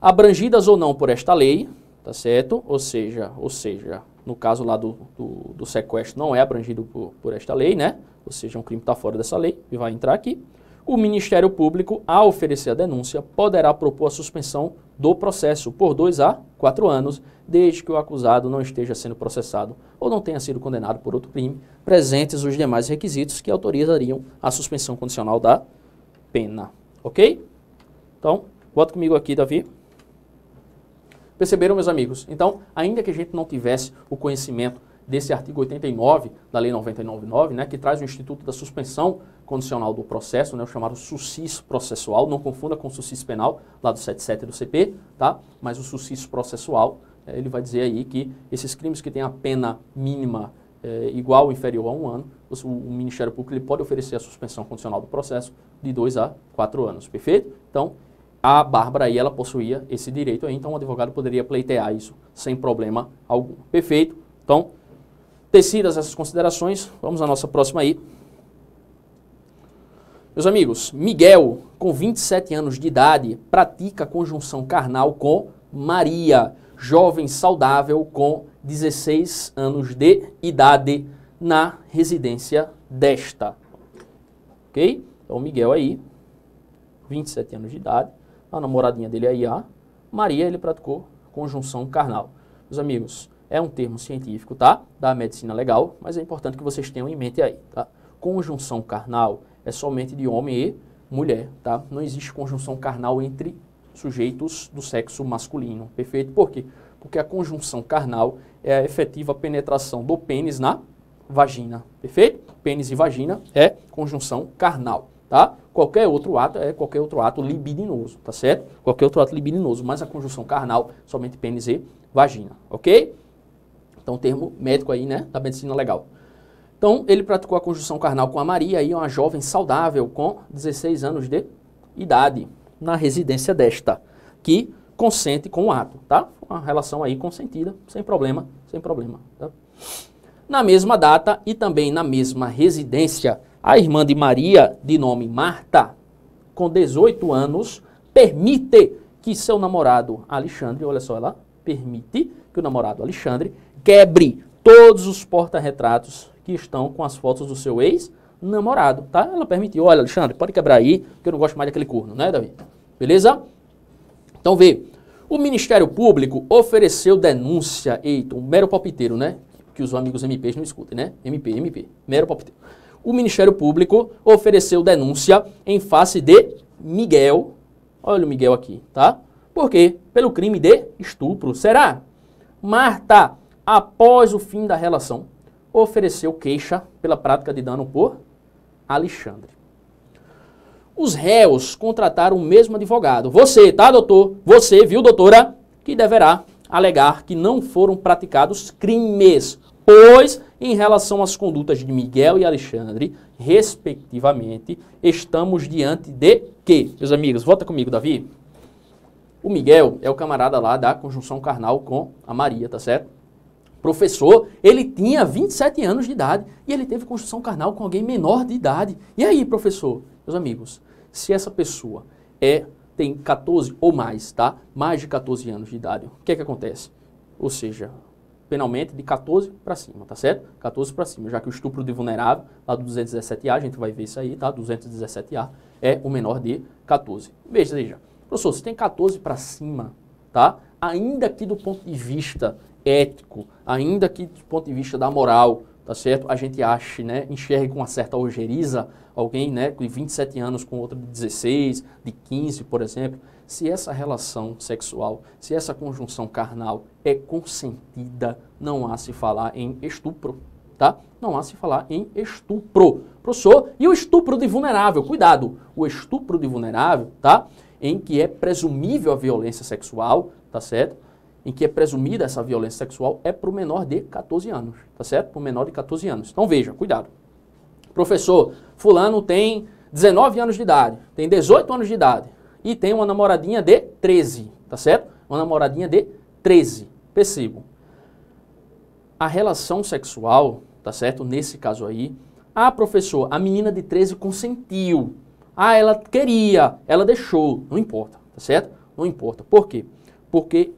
A: abrangidas ou não por esta lei, tá certo? Ou seja, ou seja, no caso lá do, do, do sequestro não é abrangido por, por esta lei, né? Ou seja, um crime está fora dessa lei e vai entrar aqui o Ministério Público, ao oferecer a denúncia, poderá propor a suspensão do processo por dois a quatro anos, desde que o acusado não esteja sendo processado ou não tenha sido condenado por outro crime, presentes os demais requisitos que autorizariam a suspensão condicional da pena. Ok? Então, bota comigo aqui, Davi. Perceberam, meus amigos? Então, ainda que a gente não tivesse o conhecimento desse artigo 89 da Lei 999, né, que traz o instituto da suspensão condicional do processo, né, o chamado sucis processual, não confunda com o sucis penal, lá do 77 do CP, tá? mas o sucis processual, é, ele vai dizer aí que esses crimes que têm a pena mínima é, igual ou inferior a um ano, o, o Ministério Público ele pode oferecer a suspensão condicional do processo de dois a quatro anos, perfeito? Então, a Bárbara aí, ela possuía esse direito aí, então o advogado poderia pleitear isso sem problema algum, perfeito? Então, tecidas essas considerações, vamos à nossa próxima aí. Meus amigos, Miguel, com 27 anos de idade, pratica conjunção carnal com Maria, jovem saudável com 16 anos de idade, na residência desta. Ok? Então, Miguel aí, 27 anos de idade, a namoradinha dele aí é a Maria, ele praticou conjunção carnal. Meus amigos, é um termo científico, tá? Da medicina legal, mas é importante que vocês tenham em mente aí, tá? Conjunção carnal é somente de homem e mulher, tá? Não existe conjunção carnal entre sujeitos do sexo masculino, perfeito? Por quê? Porque a conjunção carnal é a efetiva penetração do pênis na vagina, perfeito? Pênis e vagina é conjunção carnal, tá? Qualquer outro ato é qualquer outro ato libidinoso, tá certo? Qualquer outro ato libidinoso, mas a conjunção carnal, somente pênis e vagina, ok? Então, termo médico aí, né, da medicina legal. Então, ele praticou a conjunção carnal com a Maria, aí uma jovem saudável com 16 anos de idade, na residência desta, que consente com o ato, tá? Uma relação aí consentida, sem problema, sem problema, tá? Na mesma data e também na mesma residência, a irmã de Maria, de nome Marta, com 18 anos, permite que seu namorado Alexandre, olha só, ela permite que o namorado Alexandre quebre todos os porta-retratos que estão com as fotos do seu ex-namorado, tá? Ela permitiu, olha, Alexandre, pode quebrar aí, porque eu não gosto mais daquele corno, né, Davi? Beleza? Então vê, o Ministério Público ofereceu denúncia, eita, um mero palpiteiro, né? Que os amigos MPs não escutem, né? MP, MP, mero palpiteiro. O Ministério Público ofereceu denúncia em face de Miguel, olha o Miguel aqui, tá? Por quê? Pelo crime de estupro. Será? Marta, após o fim da relação, ofereceu queixa pela prática de dano por Alexandre. Os réus contrataram o mesmo advogado. Você, tá, doutor? Você, viu, doutora? Que deverá alegar que não foram praticados crimes, pois, em relação às condutas de Miguel e Alexandre, respectivamente, estamos diante de quê? Meus amigos, volta comigo, Davi. O Miguel é o camarada lá da conjunção carnal com a Maria, tá certo? professor, ele tinha 27 anos de idade e ele teve construção carnal com alguém menor de idade. E aí, professor, meus amigos, se essa pessoa é tem 14 ou mais, tá? Mais de 14 anos de idade. O que é que acontece? Ou seja, penalmente de 14 para cima, tá certo? 14 para cima, já que o estupro de vulnerável, lá do 217A, a gente vai ver isso aí, tá? 217A é o menor de 14. Veja, veja. Professor, se tem 14 para cima, tá? Ainda que do ponto de vista ético, ainda que do ponto de vista da moral, tá certo? A gente ache, né, enxergue com uma certa ojeriza alguém, né, de 27 anos com outro de 16, de 15, por exemplo, se essa relação sexual, se essa conjunção carnal é consentida, não há se falar em estupro, tá? Não há se falar em estupro. Professor, e o estupro de vulnerável? Cuidado, o estupro de vulnerável, tá? Em que é presumível a violência sexual, tá certo? em que é presumida essa violência sexual é para o menor de 14 anos, tá certo? Para o menor de 14 anos. Então veja, cuidado. Professor, fulano tem 19 anos de idade, tem 18 anos de idade e tem uma namoradinha de 13, tá certo? Uma namoradinha de 13. Percebam. A relação sexual, tá certo? Nesse caso aí, ah, professor, a menina de 13 consentiu. Ah, ela queria, ela deixou, não importa, tá certo? Não importa. Por quê? Porque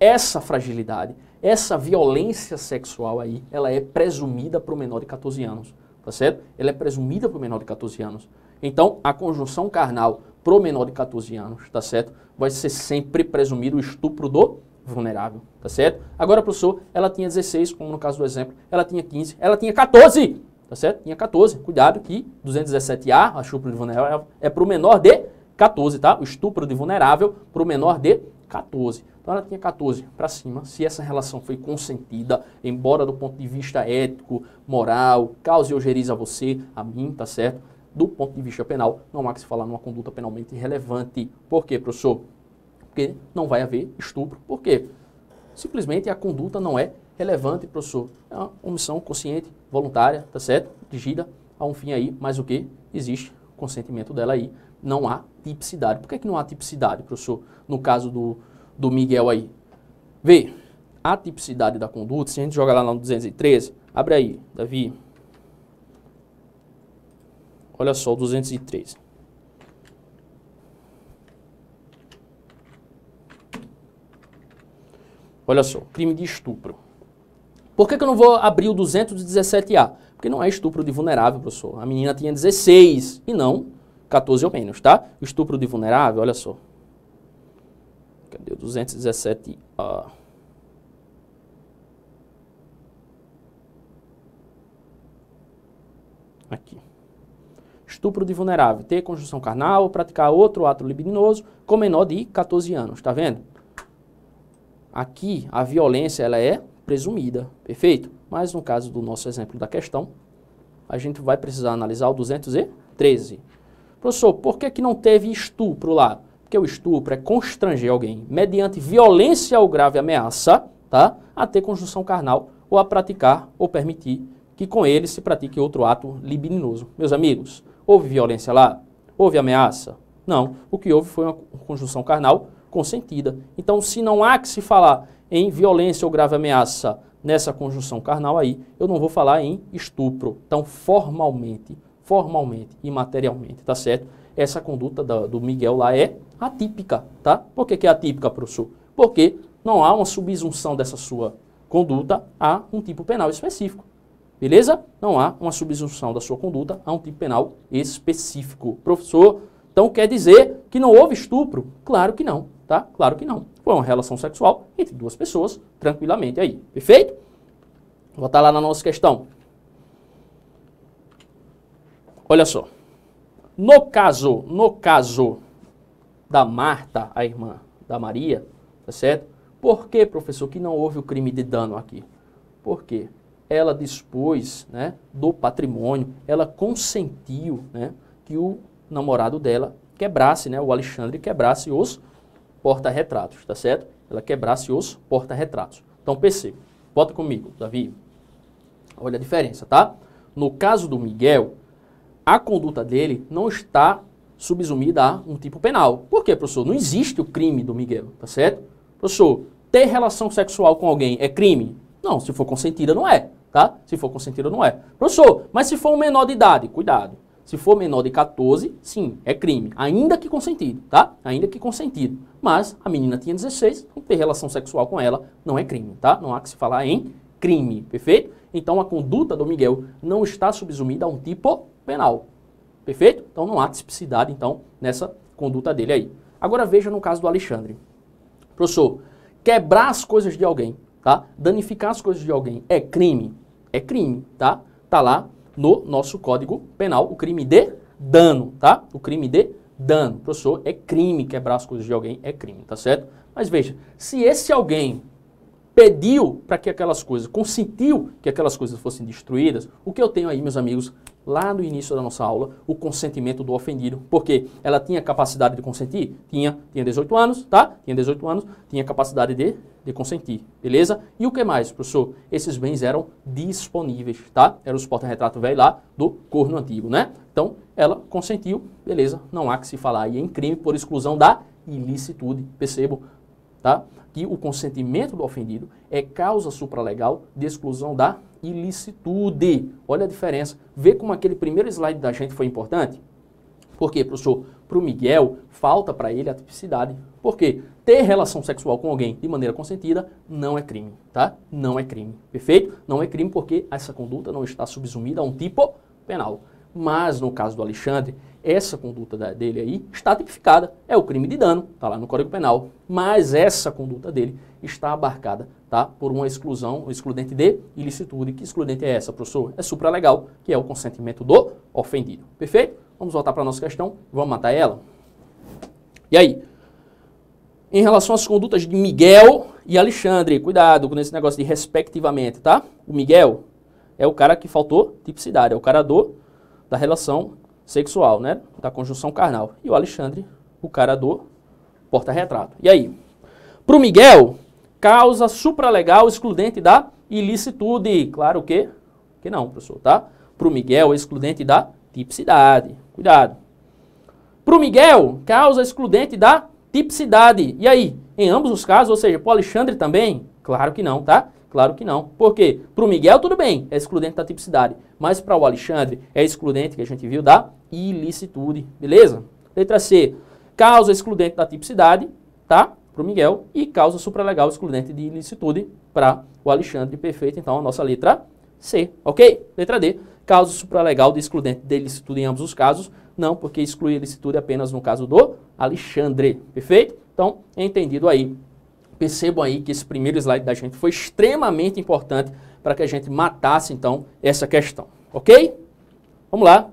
A: essa fragilidade, essa violência sexual aí, ela é presumida para o menor de 14 anos, tá certo? Ela é presumida para o menor de 14 anos. Então, a conjunção carnal para o menor de 14 anos, tá certo? Vai ser sempre presumido o estupro do vulnerável, tá certo? Agora, professor, ela tinha 16, como no caso do exemplo, ela tinha 15, ela tinha 14, tá certo? Tinha 14. Cuidado que 217A, a estupro de vulnerável, é para o menor de 14, tá? O estupro de vulnerável para o menor de 14. Então ela tinha 14 para cima, se essa relação foi consentida, embora do ponto de vista ético, moral, causa e ojeriza a você, a mim, tá certo? Do ponto de vista penal, não há que se falar numa conduta penalmente relevante. Por quê, professor? Porque não vai haver estupro. Por quê? Simplesmente a conduta não é relevante, professor. É uma omissão consciente, voluntária, tá certo? Dirigida a um fim aí, mas o que? Existe consentimento dela aí. Não há tipicidade. Por que, é que não há tipicidade, professor, no caso do, do Miguel aí? Vê, a tipicidade da conduta, se a gente joga lá no 213, abre aí, Davi. Olha só o 213. Olha só, crime de estupro. Por que, que eu não vou abrir o 217A? Porque não é estupro de vulnerável, professor. A menina tinha 16 e não 14 ou menos, tá? estupro de vulnerável, olha só. Cadê o 217A? Ah. Aqui. Estupro de vulnerável, ter conjunção carnal, praticar outro ato libidinoso com menor de 14 anos, tá vendo? Aqui a violência ela é presumida, perfeito? Mas no caso do nosso exemplo da questão, a gente vai precisar analisar o 213. Professor, por que, que não teve estupro lá? Porque o estupro é constranger alguém mediante violência ou grave ameaça tá? a ter conjunção carnal ou a praticar ou permitir que com ele se pratique outro ato libidinoso. Meus amigos, houve violência lá? Houve ameaça? Não. O que houve foi uma conjunção carnal consentida. Então, se não há que se falar em violência ou grave ameaça nessa conjunção carnal aí, eu não vou falar em estupro. Então, formalmente, formalmente e materialmente, tá certo? Essa conduta do Miguel lá é atípica, tá? Por que, que é atípica, professor? Porque não há uma subsunção dessa sua conduta a um tipo penal específico. Beleza? Não há uma subsunção da sua conduta a um tipo penal específico. Professor, então quer dizer que não houve estupro? Claro que não, tá? Claro que não. Foi uma relação sexual entre duas pessoas, tranquilamente aí. Perfeito? Vou botar lá na nossa questão. Olha só. No caso, no caso da Marta, a irmã da Maria, tá certo? Por que, professor, que não houve o crime de dano aqui? Porque ela dispôs né, do patrimônio, ela consentiu né, que o namorado dela quebrasse, né, o Alexandre quebrasse os porta-retratos, tá certo? Ela quebrasse os porta-retratos. Então, perceba. Bota comigo, Davi. Olha a diferença, tá? No caso do Miguel, a conduta dele não está subsumida a um tipo penal. Por quê, professor? Não existe o crime do Miguel, tá certo? Professor, ter relação sexual com alguém é crime? Não, se for consentida não é, tá? Se for consentida não é. Professor, mas se for um menor de idade, cuidado. Se for menor de 14, sim, é crime, ainda que consentido, tá? Ainda que consentido. Mas a menina tinha 16, então ter relação sexual com ela não é crime, tá? Não há que se falar em crime, perfeito? Então a conduta do Miguel não está subsumida a um tipo penal. Perfeito? Então não há tipicidade então nessa conduta dele aí. Agora veja no caso do Alexandre. Professor, quebrar as coisas de alguém, tá? Danificar as coisas de alguém é crime? É crime, tá? Tá lá no nosso Código Penal o crime de dano, tá? O crime de dano. Professor, é crime quebrar as coisas de alguém, é crime, tá certo? Mas veja, se esse alguém pediu para que aquelas coisas, consentiu que aquelas coisas fossem destruídas, o que eu tenho aí, meus amigos, lá no início da nossa aula, o consentimento do ofendido, porque ela tinha capacidade de consentir? Tinha, tinha 18 anos, tá? Tinha 18 anos, tinha capacidade de, de consentir, beleza? E o que mais, professor? Esses bens eram disponíveis, tá? Era o porta-retrato velho lá do corno antigo, né? Então, ela consentiu, beleza, não há que se falar aí em é crime por exclusão da ilicitude, percebo, tá? Que o consentimento do ofendido é causa supralegal de exclusão da ilicitude. Olha a diferença. Vê como aquele primeiro slide da gente foi importante? Por quê, professor? Para o Miguel, falta para ele a tipicidade. Por quê? Ter relação sexual com alguém de maneira consentida não é crime, tá? Não é crime, perfeito? Não é crime porque essa conduta não está subsumida a um tipo penal. Mas no caso do Alexandre, essa conduta da, dele aí está tipificada, é o crime de dano, está lá no Código Penal, mas essa conduta dele está abarcada tá, por uma exclusão, um excludente de ilicitude. Que excludente é essa, professor? É supralegal, que é o consentimento do ofendido. Perfeito? Vamos voltar para a nossa questão, vamos matar ela? E aí? Em relação às condutas de Miguel e Alexandre, cuidado com esse negócio de respectivamente, tá? O Miguel é o cara que faltou tipicidade, é o cara do da relação sexual, né? Da conjunção carnal. E o Alexandre, o cara do porta-retrato. E aí? Para o Miguel, causa supralegal excludente da ilicitude. Claro que, que não, professor, tá? Para o Miguel, excludente da tipicidade. Cuidado. Para o Miguel, causa excludente da tipicidade. E aí? Em ambos os casos, ou seja, para o Alexandre também? Claro que não, tá? Claro que não. Por quê? Para o Miguel, tudo bem, é excludente da tipicidade. Mas para o Alexandre, é excludente, que a gente viu, da ilicitude. Beleza? Letra C. Causa excludente da tipicidade, tá? Para o Miguel. E causa supralegal excludente de ilicitude para o Alexandre. Perfeito. Então, a nossa letra C. Ok? Letra D. Causa supralegal de excludente de ilicitude em ambos os casos. Não, porque exclui ilicitude apenas no caso do Alexandre. Perfeito? Então, entendido aí percebam aí que esse primeiro slide da gente foi extremamente importante para que a gente matasse, então, essa questão. Ok? Vamos lá.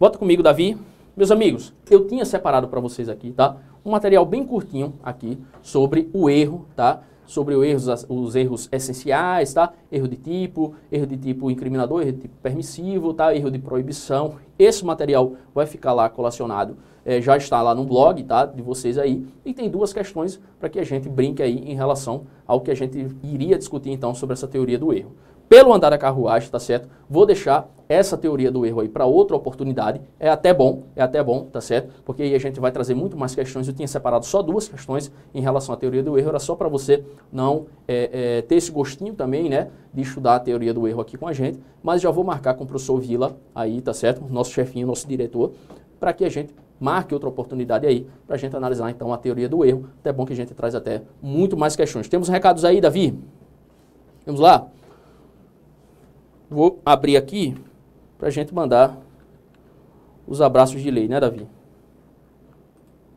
A: Bota comigo, Davi. Meus amigos, eu tinha separado para vocês aqui, tá? Um material bem curtinho aqui sobre o erro, tá? Sobre os erros, os erros essenciais, tá? Erro de tipo, erro de tipo incriminador, erro de tipo permissivo, tá? Erro de proibição. Esse material vai ficar lá colacionado é, já está lá no blog tá, de vocês aí. E tem duas questões para que a gente brinque aí em relação ao que a gente iria discutir então sobre essa teoria do erro. Pelo andar da carruagem, tá certo? Vou deixar essa teoria do erro aí para outra oportunidade. É até bom, é até bom, tá certo? Porque aí a gente vai trazer muito mais questões. Eu tinha separado só duas questões em relação à teoria do erro, era só para você não é, é, ter esse gostinho também, né? De estudar a teoria do erro aqui com a gente. Mas já vou marcar com o professor Vila aí, tá certo? Nosso chefinho, nosso diretor, para que a gente marque outra oportunidade aí para a gente analisar então a teoria do erro. Até bom que a gente traz até muito mais questões. Temos recados aí, Davi? Vamos lá? Vou abrir aqui para a gente mandar os abraços de lei, né, Davi?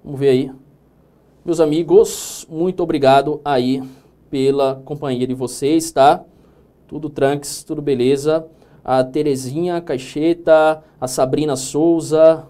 A: Vamos ver aí. Meus amigos, muito obrigado aí pela companhia de vocês, tá? Tudo tranquilo tudo beleza. A Terezinha Caixeta, a Sabrina Souza,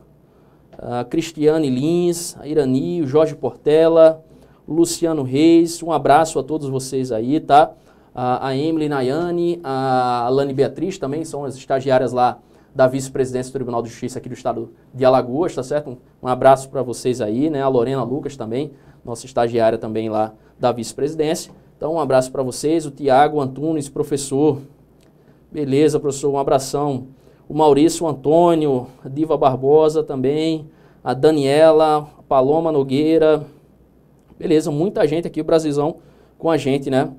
A: a ah, Cristiane Lins, a Irani, o Jorge Portela, o Luciano Reis. Um abraço a todos vocês aí, tá? Ah, a Emily Nayane, a Alane Beatriz também são as estagiárias lá da vice-presidência do Tribunal de Justiça aqui do estado de Alagoas, tá certo? Um, um abraço para vocês aí, né? A Lorena Lucas também, nossa estagiária também lá da vice-presidência. Então, um abraço para vocês, o Tiago Antunes, professor. Beleza, professor, um abração o Maurício Antônio, a Diva Barbosa também, a Daniela, a Paloma Nogueira. Beleza, muita gente aqui, o Brasilzão com a gente, né?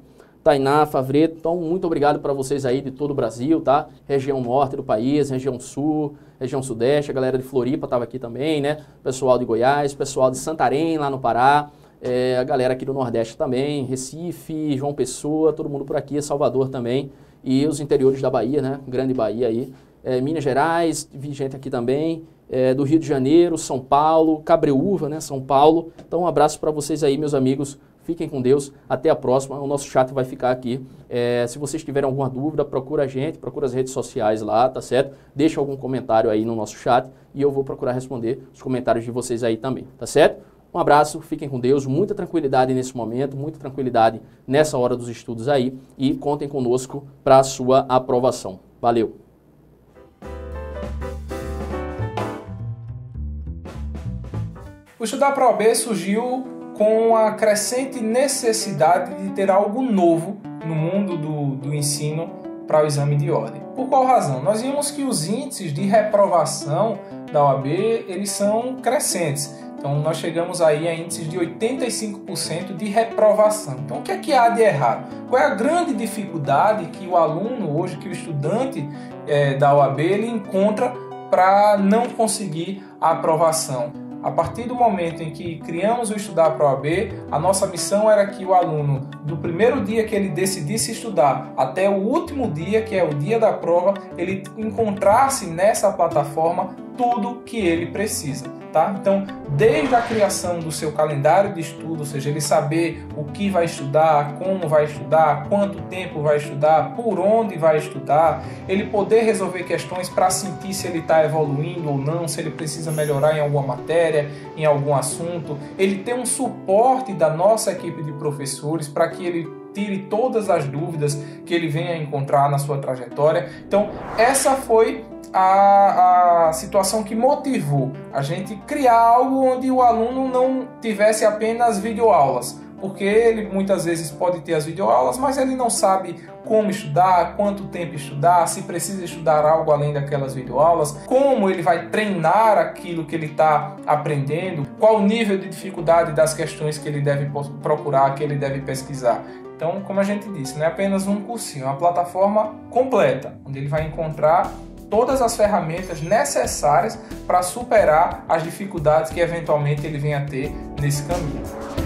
A: Tainá, Favreto, então muito obrigado para vocês aí de todo o Brasil, tá? Região norte do país, região sul, região sudeste, a galera de Floripa estava aqui também, né? Pessoal de Goiás, pessoal de Santarém lá no Pará, é, a galera aqui do Nordeste também, Recife, João Pessoa, todo mundo por aqui, Salvador também e os interiores da Bahia, né? Grande Bahia aí, é, Minas Gerais, vi gente aqui também, é, do Rio de Janeiro, São Paulo, Cabreúva, né, São Paulo. Então um abraço para vocês aí, meus amigos. Fiquem com Deus, até a próxima. O nosso chat vai ficar aqui. É, se vocês tiverem alguma dúvida, procura a gente, procura as redes sociais lá, tá certo? Deixa algum comentário aí no nosso chat e eu vou procurar responder os comentários de vocês aí também, tá certo? Um abraço, fiquem com Deus, muita tranquilidade nesse momento, muita tranquilidade nessa hora dos estudos aí e contem conosco para a sua aprovação. Valeu!
B: O estudar para a OAB surgiu com a crescente necessidade de ter algo novo no mundo do, do ensino para o exame de ordem. Por qual razão? Nós vimos que os índices de reprovação da OAB eles são crescentes. Então nós chegamos aí a índices de 85% de reprovação. Então o que é que há de errado? Qual é a grande dificuldade que o aluno hoje, que o estudante é, da OAB ele encontra para não conseguir a aprovação? A partir do momento em que criamos o Estudar para o AB, a nossa missão era que o aluno, do primeiro dia que ele decidisse estudar até o último dia, que é o dia da prova, ele encontrasse nessa plataforma tudo que ele precisa tá? Então, desde a criação do seu calendário de estudo, ou seja, ele saber o que vai estudar, como vai estudar, quanto tempo vai estudar, por onde vai estudar, ele poder resolver questões para sentir se ele está evoluindo ou não, se ele precisa melhorar em alguma matéria, em algum assunto, ele ter um suporte da nossa equipe de professores para que ele tire todas as dúvidas que ele venha encontrar na sua trajetória. Então, essa foi a, a situação que motivou a gente criar algo onde o aluno não tivesse apenas videoaulas, porque ele muitas vezes pode ter as videoaulas, mas ele não sabe como estudar, quanto tempo estudar, se precisa estudar algo além daquelas videoaulas, como ele vai treinar aquilo que ele está aprendendo, qual o nível de dificuldade das questões que ele deve procurar, que ele deve pesquisar. Então, como a gente disse, não é apenas um cursinho, é uma plataforma completa, onde ele vai encontrar todas as ferramentas necessárias para superar as dificuldades que eventualmente ele venha a ter nesse caminho.